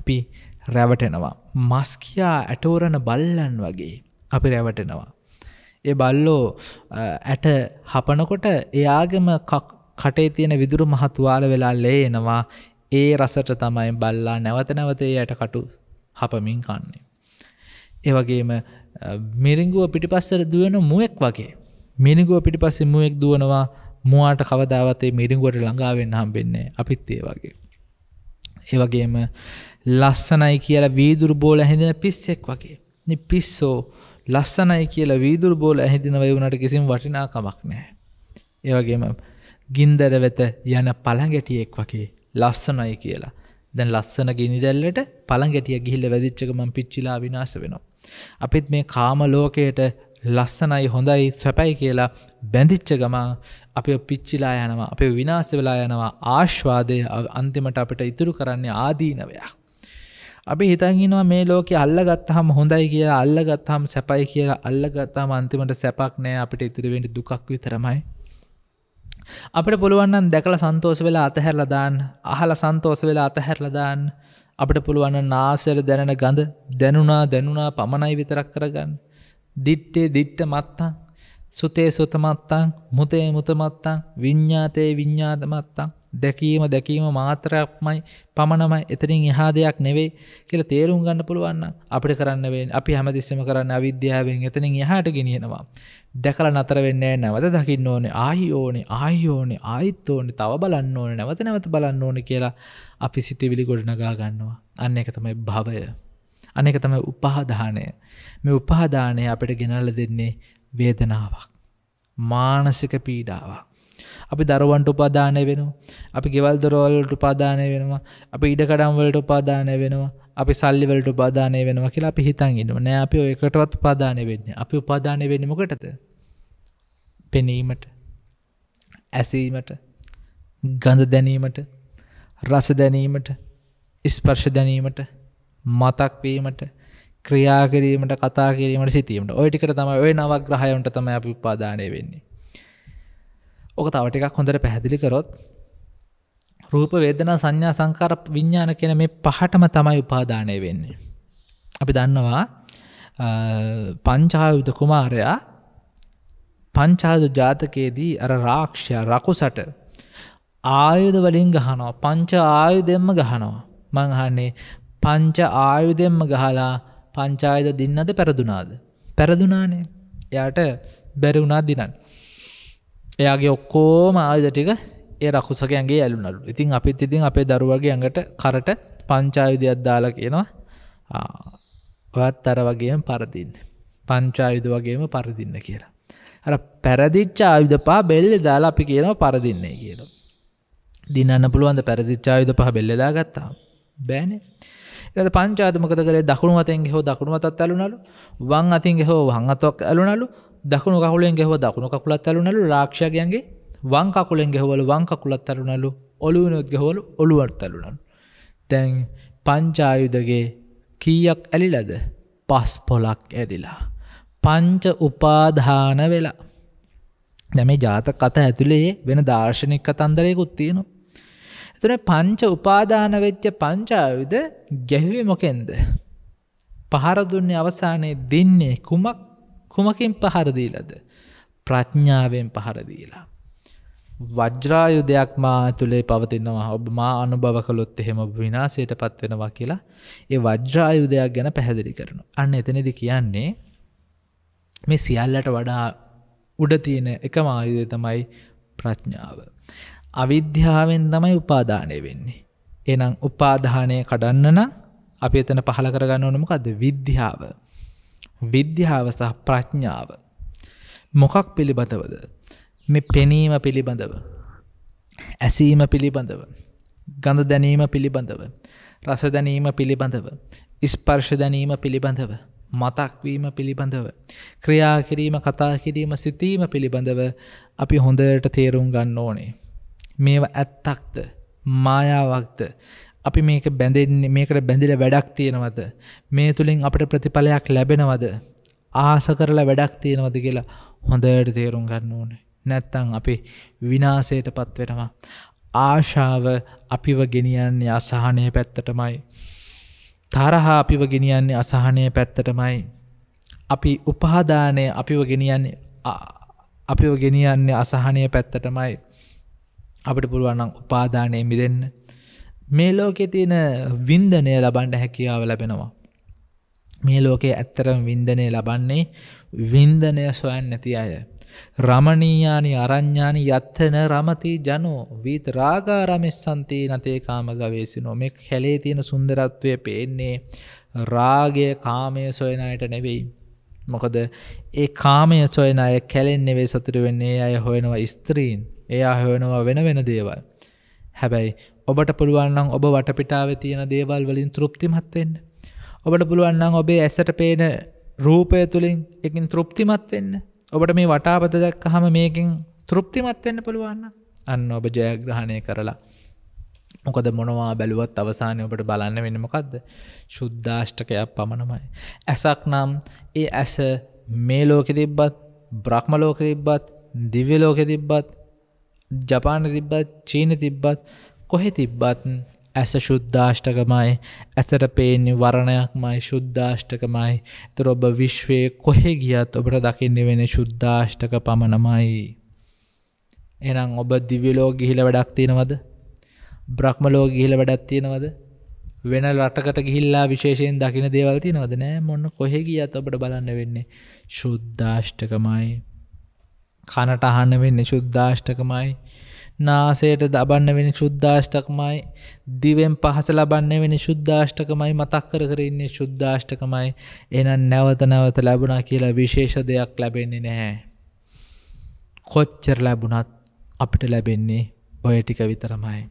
අපි රැවටෙනවා. මස්කයා ඇටෝරණ බල්ලන් වගේ අපි රැවටෙනවා. ඒ බල්ලෝ ඇට හපනකොට එයාගම කටේ තියෙන විදුරු මහතුවාල වෙලා ලේනවා ඒ රසට තමයි බල්ලා නැවත නැවතේ යට කටු හපමින් කන්නේ. ඒවගේම මිරිංගුව පිටිපස්සර දුවන මුවෙක් වගේ මිනිගුව පිටිපස්සේ මුවෙක් දුවනවා මුවාට කවදාවතේ මිරිඟුවට ළඟාවෙන්න හම්බෙන්නේ අපිත් ඒ වගේ. ඒ වගේම ලස්සනයි කියලා වීදුරු බෝල ඇහිඳෙන පිස්සෙක් වගේ. නි පිස්සෝ ලස්සනයි කියලා වීදුරු බෝල ඇහිඳින වයුණට කිසිම වටිනාකමක් නැහැ. ඒ වගේම ගින්දර වෙත යන පළඟැටියෙක් වගේ ලස්සනයි කියලා. දැන් ලස්සන ගිනිදැල්ලට පළඟැටිය ගිහිල්ලා වැදිච්ච ගමන් පිච්චිලා විනාශ වෙනවා. අපිත් මේ කාම ලෝකයට ලස්සනයි හොඳයි සැපයි කියලා බැඳිච්ච ගමා අපේ පිච්චිලා යනවා අපේ විනාස වෙලා යනවා ආශ්වාදය අන්තිමට අපිට ඉතුරු කරන්නේ ආදීනවයක්. අපි හිතන්ගෙනවා මේ ලෝක අල්ලගත්තහම හොඳයි කියලා අල්ලගත්හම් සැපයි කියලා අල්ලගත්තාම අන්තිමට සැපක් නෑ අපිට ඉතිරිවෙන්ට දුකක් විතරමයි. අපට පුළුවන්නන් දැකළ සන්තෝස වෙලා අතහැරලදාන් අහල සන්තෝස වෙලා අතහැරලදාන් අපට පුළුවන්න නාසර දැනෙන ගඳ දැනුනා දැනුනා පමණයි විතරක් කරගන්න දිට්ටේ දිට්ට මත්තං සුතේ සුතමත්තං මුතේ මුතමත්තං විඤ්ඥාතයේ විඤ්ඥාතමත්තං දැකීම දැකීම මාතරක්මයි පමණමයි එතරින් එහා දෙයක් නෙවෙයි කියලා තේරුම් ගන්න පුළුවන්න අපිට කරන්න වෙන අපි හැමතිස්සම කරන්න අවිද්‍යාවෙන් එතනින් එහාට ගෙනියෙනවා දැකලා නතර වෙන්නේ නැවත දකින්න ඕනේ ආහි ඕනේ ආහි ඕනේ ආයිත් ඕනේ තව බලන්න ඕනේ නැවත නැවත බලන්න ඕනේ කියලා අපි සිතවිලි ගොඩනගා ගන්නවා අන්න එක තමයි භවය අන්න එක තමයි උපාදානය මේ උපහදානය අපිට ගෙනල්ල දෙන්නේ වේදනාවක්. මානසික පීඩාවක්. අපි දරුවන්ට උපාදානය වෙනවා. අපි ගෙවල් දොරවල්ට උපාදානය වෙනවා. අපි ඉඩකඩම් වලට උපාදානය වෙනවා. අපි සල්ලි වලට උපාදානය වෙනවා කියලා අපි හිතන් ඉන්නවා. නෑ අපි ඔය එකටවත් උපාදානය වෙන්නේ. අපි උපාදානය වෙන්නේ මොකටද? පෙනීමට, ඇසීමට, ගඳ දැනීමට, රස දැනීමට, ස්පර්ශ දැනීමට, මතක් වීමට, ක්‍රියා කිරීමට කතා කිරීමට සිතීමට ඔයටිකට තම ඔය නවග්‍රහයන්ට තම අපි උපාදානය වෙන්නේ. ඕක තව ටිකක් හොඳට පැහැදිලි කරොත් රූප වේදනා සංඥා සංකාර විඥාන කියන මේ පහටම තමයි උපාදානය වෙන්නේ. අපි දන්නවා පංචායුධ කුමාරයා පංචාදු ජාතකයේදී අර රාක්ෂය රකුසට ආයුධ වලින් ගහනවා පංච ආයුධෙන්ම ගහනවා මංහන්නේ පංච ආයුධෙන්ම ගහලා පංචායද දින්නද පැරදුනාද. පැරදුනානේ එයාට බැරවුනා දිනන්. එයාගේ ඔක්කෝම ආයද ටික ඒ රකුසකයන්ගේ ඇලුනලු ඉතින් අපිත් ඉතින් අපේ දරුවගේ ඇඟට කරට පංචායුධයක් දාලා කියනවා ඔත් අර වගේම පරදින්න. පංචායුධ වගේම පරදින්න කියලා. අර පැරදිච්ච ආයුධ පා බෙල්ලෙ දාලා අපි කියනවා පරදින්නේ කියලා. දිනන්න පුළුවන්ද පැරදිච්චායුධ පහ බෙල්ලෙදා ගත්තා. බෑනේ එනද පංචාත මොකද කරේ දකුණු අතෙන් ගෙහුව දකුණු අතත් ඇලුනලු වම් අතින් ගෙහුව වම් අතක් ඇලුනලු දකුණු කකුලෙන් ගෙහුව දකුණු කකුලත් ඇලුනලු රාක්ෂකයන්ගේ වම් කකුලෙන් ගෙහුවලු වම් කකුලත් ඇලුනලු ඔලුවනොත් ගෙහුවලු ඔලුවට ඇලුනලු දැන් පංචායුධගේ කීයක් ඇලිලද පස් පොලක් ඇරිලා පංච උපාධාන වෙලා දැම ජාත කත ඇතුළේ වෙන දර්ශනික කතන්දරයකුත් තියෙනවා තුන පංච උපාදාන වෙච්ච පංචායුද ගැහවේ මොකෙන්ද. පහරදුන්නේ අවසානයේ දෙන්නේ කුමක් කුමකින් පහරදීලද. ප්‍රඥ්ඥාවෙන් පහරදීලා. වජ්‍රායුදයක් මා තුළේ පවතිනවා ඔබ මා අනුභව කළොත් එහෙම විනාසයට පත්වෙනවා කියලා ඒ වජ්‍රායුදයක් ගැන පැහැදිලි කරනු. අන්න එතනෙදි කියන්නේ මේ සියල්ලට වඩා උඩ තියෙන එකම ආයුදය තමයි ප්‍රඥාව. අවිද්‍යාවෙන් තමයි උපාදානය වෙන්නේ. එනම් උපාධානය කඩන්න නම් අපි එතන පහළ කරගන්න ඕනමකද විද්‍යාව. විද්‍යාව සහ ප්‍රඥාව. මොකක් පිළිබඳවද. මේ පෙනීම පිළිබඳව. ඇසීම පිළිබඳව. ගඳ දැනීම පිළිබඳව. රස දැනීම පිළිබඳව. ස්පර්ශ දැනීම පිළිබඳව. මතක්වීම පිළිබඳව. ක්‍රියාකිරීම කතා කිරීම සිතීම පිළිබඳව අපි හොඳට තේරුම් ගන්න ඕනේ. මේවා ඇත්තක්ද මායාවක්ද අපි මේක බැඳෙන්නේ මේකට බැඳිල වැඩක් තියෙනවද මේ තුළින් අපට ප්‍රතිඵලයක් ලැබෙනවද ආස කරලා වැඩක් තියෙනවද කියලා හොඳයට තේරුම් ගන්න ඕනේ නැත්තං අපි විනාසයට පත්වෙනවා ආශාව අපිව ගෙනියන්නේ අසාහනය පැත්තටමයි තරහා අපිව ගෙනියන්නේ අසාහනය පැත්තටමයි අපි උපහදානය අපිව ගෙනියන්නේ අපිව ගෙනියන්නේ අසාහනය පැත්තටමයි අපට පුළුවන්නම් උපාධානය මිදන්න මේ ලෝකෙ තියෙන වින්දනය ලබන්ඩ හැකියාව ලැබෙනවා මේ ලෝකයේ ඇත්තරම් වින්දනය ලබන්නේ වින්දනය සොයන් නැති අය රමණීයානි අරං්ඥානි යත්තන රමති ජනෝ වීත රාගාරමස්සන්තී නතේ කාමගවේසිනෝ මෙ හැලේ තියෙන සුන්දරත්වය පේන්නේ රාගය කාමය සොයනයට නෙවෙයි. මොකද ඒ කාමය සොයන අය කැලෙන් නෙවේ සතුර වෙන්නේ අය හොයනවා ස්ත්‍රීන් එයා හොයනවා වෙන වෙන දේවල්. හැබැයි ඔබට පුළුවන්නම් ඔබ වටපිටාව තියෙන දේවල් වලින් තෘප්තිමත්වෙන්න. ඔබට පුළුවන්නම් ඔබේ ඇසට පේන රූපය තුළින් එකින් තෘප්තිමත් වෙන්න. ඔබට මේ වටාපත දැක්කහම මේකින් තෘප්තිමත් වෙන්න පුළුවන්න අන්න ඔබ ජයග්‍රහණය කරලා. මොකද මොනවා බැලුවත් අවසානය ඔබට බලන්න වෙන මොකක්ද ශුද්ධාෂ්ටකයක් පමණමයි. ඇසක් නම් ඒ ඇස මේ ලෝකෙ තිබ්බත් බ්‍රහ්මලෝක තිබ්බත් දිව්‍යලෝකෙ තිබ්බත් ජපාන තිබ්බත් චීන තිබ්බත් කොහෙ තිබ්බත් ඇස ශුද්ධාෂ්ටකමයි ඇසට පේන්නේ වරණයක්මයි ශුද්ධාෂ්ටකමයි තුර ඔබ විශ්වය කොහෙ ගියත් ඔබට දකින්න වෙන ශුද්ධාෂ්ටක පමණමයි. එනම් ඔබ දිවිලෝ ගිහිල වැඩක් තියෙනවද බ්‍රහ්මලෝ ගිහිල වැඩක් තියෙනවද වෙන රටකට ගිහිල්ලා විශේෂයෙන් දකින දේවල්ති නොදනෑ මොන්න කොහෙ ගියත් ඔබට බලන්න වෙන්නේ ශුද්ධාෂ්ටකමයි. කනට අහන්න වෙන්න ශුද්ධාෂ්ටකමයි නාසයට දබන්න වෙන ශුද්ධාෂ්ටකමයි දිවෙන් පහස ලබන්න වෙන ශුද්ධාෂ්ටකමයි මතක් කර කර ඉන්නේ ශුද්ධාෂ්ටකමයි එහෙනම් නැවත නැවත ලැබුණා කියලා විශේෂ දෙයක් ලැබෙන්නේ නැහැ. කොච්චර ලැබුණත් අපිට ලැබෙන්නේ ඔය ටික විතරමයි.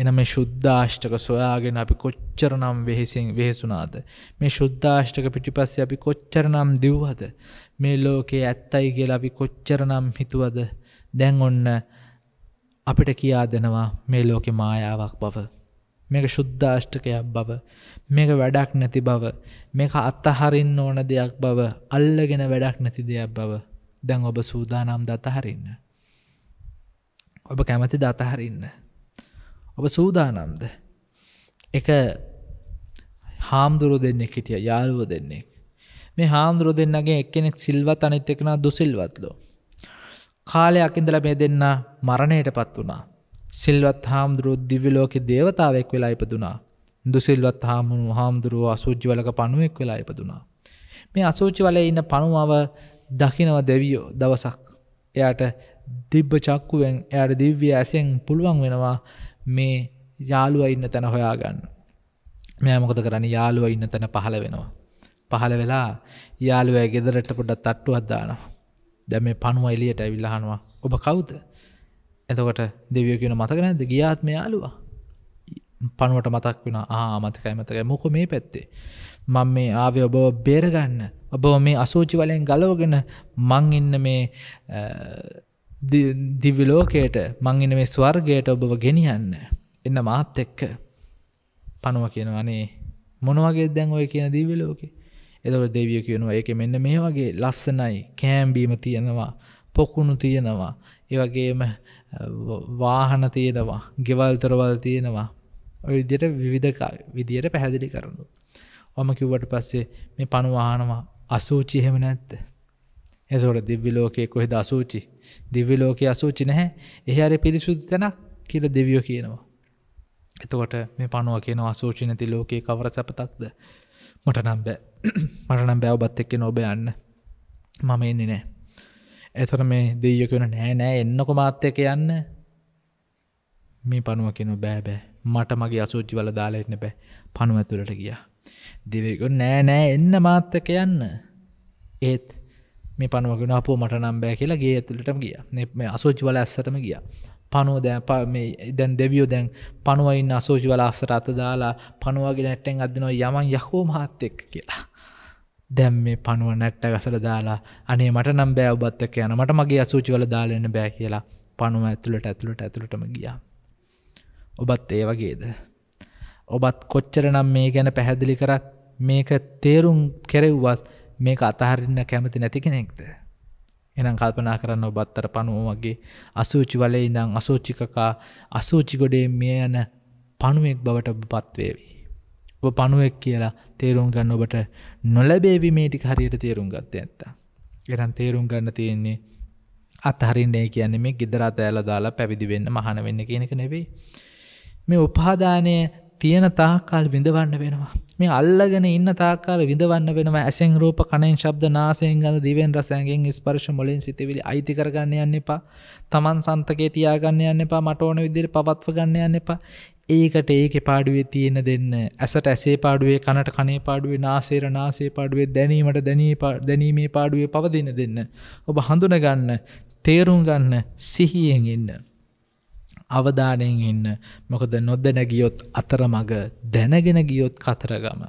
එන මේ ශුද්ධාෂ්ටක සොයාගෙන අපි කොච්චර නම් වෙහෙසින් වෙහෙසුනාද මේ ශුද්ධාෂ්ටක පිටිපස්සේ අපි කොච්චර නම් දිව්වද මේ ලෝකේ ඇත්තයි කියලා අපි කොච්චර නම් හිතුවද දැන් ඔන්න අපිට කියා දෙනවා මේ ලෝකේ මායාවක් බව මේක ශුද්ධාෂ්ටකයක් බව මේක වැඩක් නැති බව මේක අත්තහරින්න ඕන දෙයක් බව අල්ලගෙන වැඩක් නැති දෙයක් බව දැන් ඔබ සූදානම් දතහරින්න ඔබ කැමති දතහරින්න ඔබ සූදානම්ද එක හාමුදුරු දෙන්නෙ හිටිය යාළුව දෙන්නෙක් මේ හාමුදුරු දෙන්නගේ එක්කෙනෙක් සිල්වත් අනිත් එකනා දුසිල්වත්ලෝ කාලයක් ඉඳල මේ දෙන්න මරණයට පත් වුණා සිල්වත් හාමුදුරුව දිවිලෝකෙ දේවතාවෙක් වෙලා ඉපදුනා දුසිල්වත් හාමුණු හාමුදුරුව අසූජ්ජිවලක පණුවෙක් වෙලා ඉපදුනා මේ අසූචි වල ඉන්න පණුවාව දකිනව දෙවියෝ දවසක් එයාට දිබ්බ චක්කුවෙන් එයට දිව්‍ය ඇසෙන් පුළුවන් වෙනවා මේ යාළුව ඉන්න තැන හොයාගන්න මෙෑමකොද කරන්න යාළුව ඉන්න තැන පහළ වෙනවා පහළ වෙලා යාළුවය ගෙදරට පොඩත් තට්ටුවත්දානවා දැම මේ පනුව එලියට ඇවිල්ලහනවා ඔබ කවුද එතකොට දෙවිය කියන මතක නැද ගියාත්ම යාලුවා පනුවට මතක් වෙන ආමතකයි මතකයි මොක මේ පැත්තේ මං මේ ආවේ ඔබ බේරගන්න ඔබ මේ අසූචි වලයෙන් ගලෝගෙන මං ඉන්න මේ දිව්‍ය ලෝකයට මං එන මේ ස්වර්ගයට ඔබව ගෙනියන්න එන්න මාත් එක්ක පනුව කියනවනේ මොනවගේ දැන් ඔය කියන දිව්‍ය ලෝකෙ එතකොට දෙවියෝ කියනවා ඒක මෙන්න මේ වගේ ලස්සනයි කෑම්බීම තියෙනවා පොකුණු තියෙනවා ඒ වගේම වාහන තියෙනවා ගෙවල් තොරවල් තියෙනවා ඔය විදිහට විවිධ විදියට පැහැදිලි කරනු. ඔම කිව්වට පස්සේ මේ පණු වාහනවා අසූචි එහෙම නැත්ද එතකොට දිව්‍ය ලෝකයේ කොහෙද අසූචි? දිව්‍ය ලෝකයේ අසූචි නැහැ. එහි අර පිරිසුදු තැනක් කියලා දෙවියෝ කියනවා. එතකොට මේ පණුව කියනවා අසූචි නැති ලෝකයේ කවර සැපතක්ද? මට නම් බෑ. මට නම් බෑ ඔබත් එක්ක නෝබ යන්න. මම එන්නේ නැහැ. එතකොට මේ දෙවියෝ කියන නෑ නෑ එන්නකො මාත් එක්ක යන්න. මේ පණුව කියනවා බෑ බෑ. මට මගේ අසූචි වල දාලා ඉන්න බෑ. පණුව ඇතුළට ගියා. දෙවියෝ නෑ නෑ එන්න මාත් එක්ක යන්න. ඒත් මේ පනුවගෙන අපෝ මට නම් බෑ කියලා ගේ ඇතුළටම ගිය මේ අසෝචි වල ඇස්සටම ගිය පනුව දැ දැන් දෙවියෝ දැන් පනුවයින් අසෝජි වල අස්සට අත දාලා පනුවගේ නැට්ටෙන් අදනවා යමන් යහෝ මහත්තෙක් කියලා දැම් මේ පනුව නැට්ට ගසට දාලා අනේ මට නම් බෑ ඔබත්තක යන මට මගේ අසූචි වල දාලන්න බෑ කියලා පනුව ඇතුළට ඇතුළට ඇතුළටම ගිය ඔබත් ඒ වගේද ඔබත් කොච්චර නම් මේ ගැන පැහැදිලි කරත් මේක තේරුම් කෙරෙව්වත් මේක අතහරන්න කැමති නැති කෙනෙක්ද එනම් කල්පනා කරන්න ඔබත්තර පනුවමගේ අසූචි වලේ ඉඳං අසෝචිකකා අසූචිකොඩේ මිය යන පණුවෙක් බවට පත්වේවි. ඔබ පණුවෙක් කියලා තේරුම් ගන්න ඔබට නොලැබේවි මේටික හරියට තේරුම් ගත්ත ඇත්ත. එරන් තේරුම් ගන්න තියෙන්නේ අත්හරින්නේ කියන්නේ මේ ගෙදර අතෑල දාලා පැවිදි වෙන්න මහන වෙන්න කියනක නෙවෙයි. මේ උපාදානය තියෙන තාකල් විඳවන්න වෙනවා මේ අල්ලගෙන ඉන්න තාකාර විඳවන්න වෙනවා ඇසෙන් රූප කණෙන් ශබ්ද නාසයෙන් ගඳ දිවෙන් රසයෙන් ස්පර්ශ මුලින් සිතවිලි අයිති කරගන්න යන්න එපා තමන් සන්තකේ තියාගන්න යන්න එපා මට ඕන විදිහට පවත්ව ගන්න යන්න එපා ඒකට ඒක පාඩුවේ තියෙන දෙන්න ඇසට ඇසේ පාඩුවේ කනට කනේ පාඩුවේ නාසේර නාසේ පාඩුවේ දැනීමට දැනීමේ පාඩුවේ පවදින දෙන්න. ඔබ හඳුනගන්න තේරුම් ගන්න සිහියෙන් ඉන්න. අවධානයෙන් ඉන්න මොකද නොදැන ගියොත් අතරමඟ දැනගෙන ගියොත් කතරගම.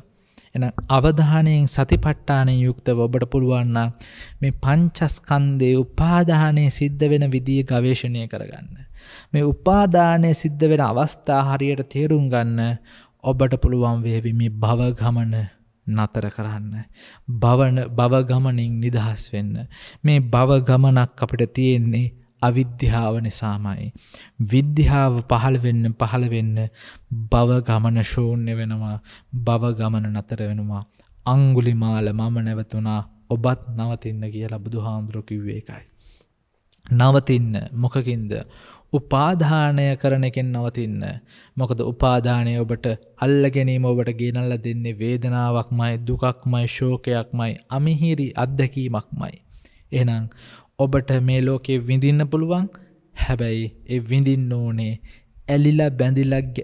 එන අවධානයෙන් සතිපට්ටානය යුක්තව ඔබට පුළුවන්න මේ පංචස්කන්දේ උපාධානය සිද්ධ වෙන විදිිය ගවේශණය කරගන්න. මේ උපාධානය සිද්ධ වෙන අවස්ථා හරියට තේරුම් ගන්න ඔබට පුළුවන් වේවිමි භවගමන නතර කරන්න. භවන භවගමනින් නිදහස් වෙන්න. මේ භවගමනක් අපිට තියෙන්නේ අවිද්‍යාව නිසාමයි. විද්‍යාව පහළ වෙන්න පහළ වෙන්න බව ගමන ශූන්‍ය වෙනවා බව ගමන නතර වෙනවා අංගුලිමාල මම නැවතුණා ඔබත් නවතින්න කියලා බුදුහාමුදුරුවෝ කිව්වේ ඒකයි. නවතින්න මොකකින්ද උපාධානය කරන එකෙන් නවතින්න. මොකද උපාධානය ඔබට අල්ල ගැනීම ඔබට ගෙනල්ල දෙන්නේ වේදනාවක්මයි දුකක්මයි ශෝකයක්මයි අමිහිරි අත්දැකීමක්මයි. එහනම් ඔබට මේ ලෝකේ විඳින්න පුළුවන් හැබැයි ඒ විඳින්න ඕනේ ඇලිලා බැඳිලක්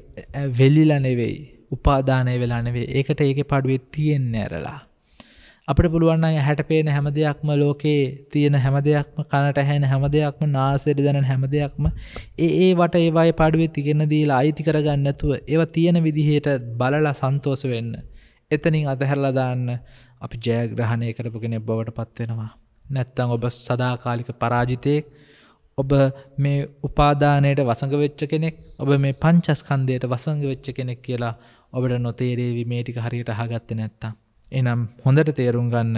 වෙලිල නෙවෙයි උපාදානය වෙලා නෙවේ ඒකට ඒක පඩුවේ තියෙන් ඇරලා. අපට පුළුවන් අය හැට පේන හැම දෙයක්ම ලෝකයේ තියෙන හැම දෙයක්ම කනට හැන හැම දෙයක්ම නාසෙරි දැන හැම දෙයක්ම ඒ ඒ වට ඒවායි පඩුවේ තිගෙන දීලා අයිති කරගන්නතුව ඒව තියෙන විදිහයට බලලා සන්තෝස වෙන්න. එතනින් අදහැරලදාන්න අපි ජයග්‍රහණය කරපුගෙන බවට පත්වෙනවා. නැත්තං ඔබ සදාකාලික පරාජිතයෙක් ඔබ මේ උපාදානයට වසඟ වෙච්ච කෙනෙක් ඔබ මේ පංචස්කන්දයට වසංග වෙච්ච කෙනෙක් කියලා ඔබට නොතේරේවි මේටික හරියට හගත්ත නැත්තා. එනම් හොඳට තේරුම් ගන්න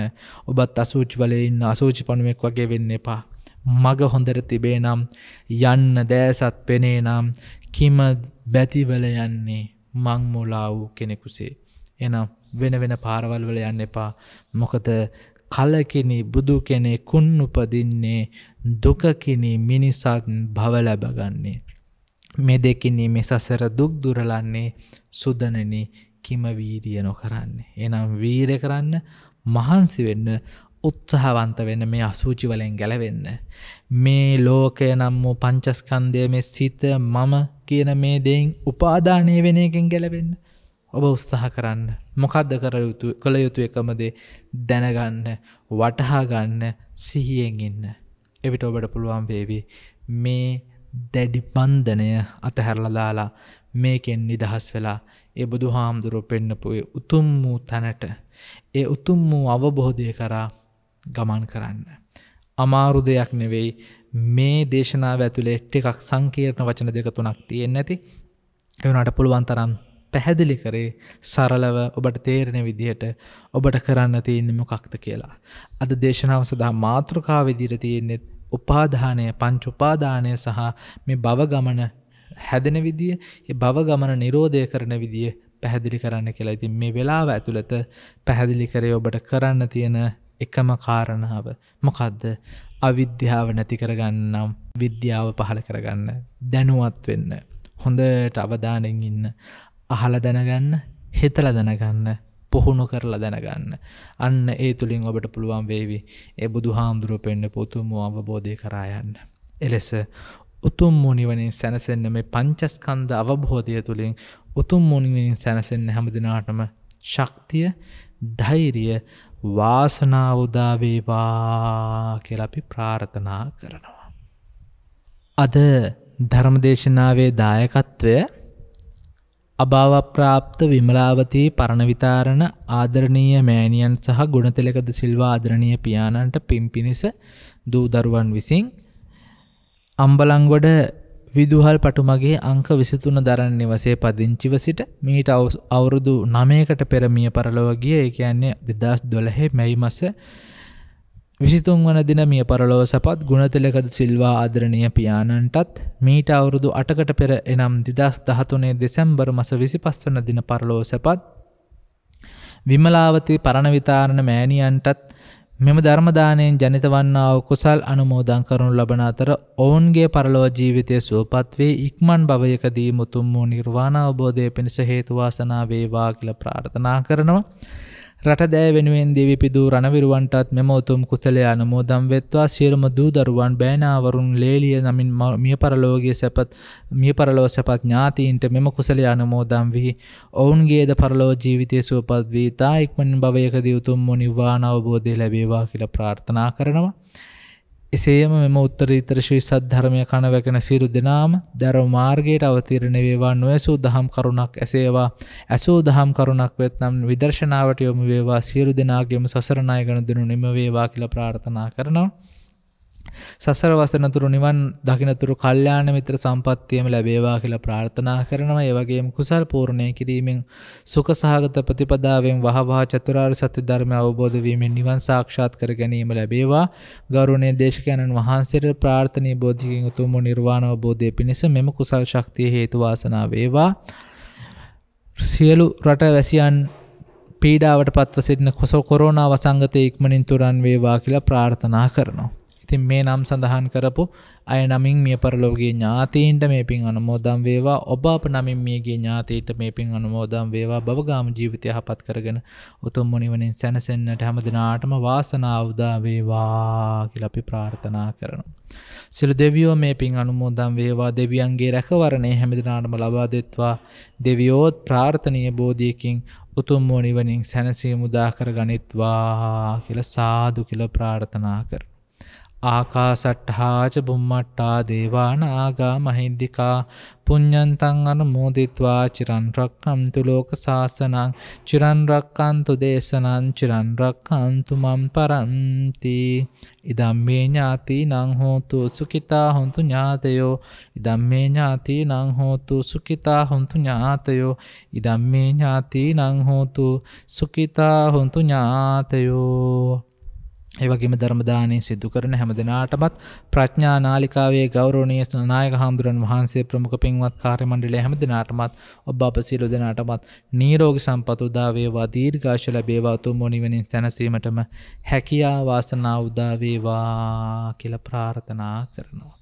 ඔබත් අසූච් වලඉන්න අසූචි පනුවෙක් වගේ වෙන්න එපා. මග හොඳට තිබේ නම් යන්න දෑසත් පෙනේ නම් කිම බැතිවල යන්නේ මංමුලා වූ කෙනෙකුසේ. එනම් වෙන වෙන පාරවල් වල යන්න එපා මොකද කලකිනි බුදු කෙනෙක් කුන් උපදින්නේ දුකකිනි මිනිසත් භව ලැබගන්නේ මේ දෙකිනි මේ සසර දුක් දුරලන්නේ සුදනනි කිම වීරිය නොකරන්නේ එනම් වීරය කරන්න මහන්සි වෙන්න උත්සාහවන්ත වෙන්න මේ අසූචි වලෙන් ගැලවෙන්න මේ ලෝකය නම් වූ පංචස්කන්ධය මේ සිත මම කියන මේ දෙයින් උපාදානය වෙන එකෙන් ගැලවෙන්න ඔබ උත්සාහ කරන්න මොකක්ද කර යුතු කළ යුතු එකමදේ දැනගන්න වටහාගන්න සිහියෙන් ඉන්න. එවිට ඔබට පුළුවන් වේවි මේ දැඩි බන්ධනය අතහැරලදාලා මේකෙන් නිදහස් වෙලා ඒ බුදු හාමුදුරුව පෙන්න්නපුේ උතුම් වූ තැනට ඒ උතුම් වූ අවබෝධය කරා ගමන් කරන්න. අමාරු දෙයක් නෙවෙයි මේ දේශනා ඇතුළේ ටිකක් සංකීර්ණ වචන දෙක තුනක් තියෙන් නැති එවනට පුළුවන් තරම් පැහැදිලි කරේ සරලව ඔබට තේරෙන විදිහට ඔබට කරන්න තියෙන්නේ මොකක්ද කියලා. අද දේශනාව සඳහා මාතෘකා විදිර තියෙන්නේෙත් උපාධානය පංචුපාදානය සහ මේ බවගමන හැදෙන විදිිය ඒ බවගමන නිරෝධය කරන විදිිය පැහැදිලි කරන්න කියලා ඉතින් මේ වෙලාව ඇතුළත පැහැදිලි කරේ ඔබට කරන්න තියෙන එකම කාරණාව මොකක්ද අවිද්‍යාව නැති කරගන්නම් විද්‍යාව පහළ කරගන්න දැනුවත් වෙන්න හොඳට අවධානෙන් ඉන්න අහල දැනගන්න හිතල දැනගන්න පුහුණු කරලා දැනගන්න අන්න ඒ තුළින් ඔබට පුළුවන් වේවි ඒ බුදු හාමුදුරුව පෙන්න්න පුතුම්මු අවබෝධය කරායන්න. එලෙස උතුම් මුනිවනින් සැනසෙන්න මේ පංචස්කන්ද අවබෝධය තුළින් උතුම් මුනිවනින් සැනසෙන්න හැමදිනාටම ශක්තිය ධෛරිය වාසනාවදාවේවා කෙලපි ප්‍රාර්ථනා කරනවා. අද ධර්මදේශනාවේ දායකත්වය අභාවප්‍රාප්ත විමලාවතී පරණවිතාරණ ආදරණීය මෑණියන් සහ ගුණතිලකද සිල්වා ආදරණීය පියාණන්ට පින් පිනිස දූ දරුවන් විසින් අම්බලංගොඩ විදුහල් පටුමගේ අංක 23 දරණ නිවසේ පදිංචිව සිට මීට අවුරුදු 9කට පෙර මිය පරලොව ගිය ඒ කියන්නේ 2012 මැයි මාස විසිතුන් වන දින මිය පරලොව සපත් ගුණතිලකද සිල්වා ආදරණය පියාණන්ටත් මීට අවුරුදු අටකට පෙර එනම් දෙදස් දහතුනේ දෙසැම්බර් මස විසි පස්වන දින පරලොව සැපත් විමලාවති පරණවිතාරණ මෑණියන්ටත් මෙම ධර්මදානයෙන් ජනිත වන්නාව කුසල් අනුමෝදං කරනු ලබන අතර ඔවුන්ගේ පරලොව ජීවිතය සුවපත්වේ ඉක්මන් භවයකදී මුතුම් වූ නිර්වාණ අවබෝධය පිණිස හේතුවාසනා වේවා කියල ප්‍රාර්ථනා කරනවා. රටදෑ වෙනුවෙන් දිවිපිදූ රණවිරුවන්ටත් මෙම උතුම් කුසලය අනුමෝදම් වෙත්වා සියලුම දූ දරුවන් බෑනාවරුන් ලේලිය නමින් මිය පරලෝකයේ සැපත් මිය පරලෝ සැපත් ඥාතීන්ට මෙම කුසලය අනුමෝදම් වී ඔවුන්ගේද පරලෝ ජීවිතය සුවපත් වී තා ඉක්මනින් භවයකදී උතුම් නිවාන අවබෝධය ලැබේවා කියලා ප්‍රාර්ථනා කරනවා එසේම මෙම උත්තරීතර ශ්‍රී සද්ධර්මය කණ වැකෙන සියලු දෙනාම දැරව මාර්ගයට අවතීරණ වේවා නොයසූ දහම් කරුණක් ඇසේවා ඇසූ දහම් කරුණක් වෙත්නම් විදර්ශනාවට යොමු වේවා සියලු දෙනාගේම සසරණායගණ දෙනු නිම වේවා කියලා ප්‍රාර්ථනා කරනවා සසර වසනතුරු නිවන් දකිනතුරු කල්යාණ මිත්‍ර සම්පත්තියම ලැබේවා කියලා ප්‍රාර්ථනා කරනවා. ඒ වගේම කුසල් පූර්ණේ කිරීමෙන් සුඛ සහගත ප්‍රතිපදාවෙන් වහවහ චතුරාර්ය සත්‍ය ධර්මය අවබෝධ වීමෙන් නිවන් සාක්ෂාත් කර ගැනීම ලැබේවා. ගෞරවනීය දේශකයන්න් වහන්සේට ප්‍රාර්ථනීය බෝධිගින් උතුම් නිර්වාණ අවබෝධය පිණිස මෙම කුසල් ශක්තිය හේතු වාසනා වේවා. සියලු රට වැසියන් පීඩාවට පත්ව සිටින කොස කොරෝනා වසංගතය ඉක්මනින් තුරන් වේවා කියලා ප්‍රාර්ථනා කරනවා. ඉතින් මේ නම් සඳහන් කරපු අය නමින් මිය පරලෝකයේ ඥාතීන්ට මේ පින් අනුමෝදන් වේවා ඔබ අප නමින් මියගේ ඥාතීන්ට මේ පින් අනුමෝදන් වේවා භවගාම ජීවිතය යහපත් කරගෙන උතුම් මුනිවනින් සැනසෙන්නට හැම දිනාටම වාසනාව උදා වේවා කියලා අපි ප්‍රාර්ථනා කරනවා. සියලු දෙවියෝ මේ පින් අනුමෝදන් වේවා දෙවියන්ගේ රැකවරණය හැම දිනාටම ලබා දෙත්වා දෙවියෝත් ප්‍රාර්ථනීය බෝධියකින් උතුම් වූ නිවනින් සැනසීම උදා කර ගනිත්වා කියලා සාදු කියලා ප්‍රාර්ථනා කර ආකාසට්ඨාච බුම්මට්ටා දේවාන ආගා මහින්దికා පුඤ්ඤන්තං අනුමෝදිत्वा චිරන් රක්ඛන්තු ලෝක සාසනං චිරන් රක්ඛන්තු දේශනං චිරන් රක්ඛන්තු මම් පරන්ති ඉදම්මේ ඥාතිනං හෝතු සුඛිතා හොන්තු ඥාතයෝ ඉදම්මේ ඥාතිනං හෝතු සුඛිතා හොන්තු ඥාතයෝ ඉදම්මේ ඥාතිනං හෝතු සුඛිතා හොන්තු ඥාතයෝ ඒවගේම ධර්මදානය සිදු කරන හැම දෙනාටමත් ප්‍රඥා නාලිකාවේ ගෞරවනීය නායක හාමුදුරන් වහන්සේ ප්‍රමුඛ පින්වත් කාර්ය මණ්ඩලය හැම දෙනාටමත් ඔබ අප සියලු දෙනාටමත් නිරෝගී සම්පත උදා වේවා දීර්ඝාෂ ලැබේවා උතුම් නිවනින් සැනසීමටම හැකියාව වාසනාව උදා වේවා කියලා ප්‍රාර්ථනා කරනවා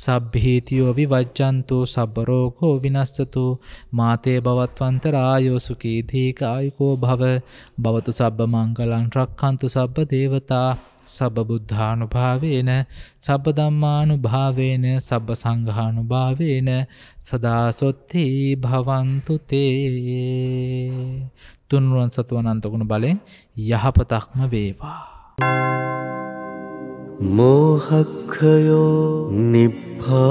සබ්භීතියෝවි වජ්ජන්තෝ සබ්බරෝකෝ විනස්සතු මාතේ බවත්වන්ත රායෝසුකී දීකායුකෝ භව භවතු සබ්බ මංගලං රක්ඛන්තු සබ්බ දේවතා සබ බුද්ධානුභාවේන සබ ධම්මානුභාවේන සබ සංඝානුභාවේන සදාසොත්ති භවන්තු තේ තුන්රුවන් සතුවනන්ත ගුණ බලෙන් යහපතක්ම වේවා Thank you. मोहखयो निभा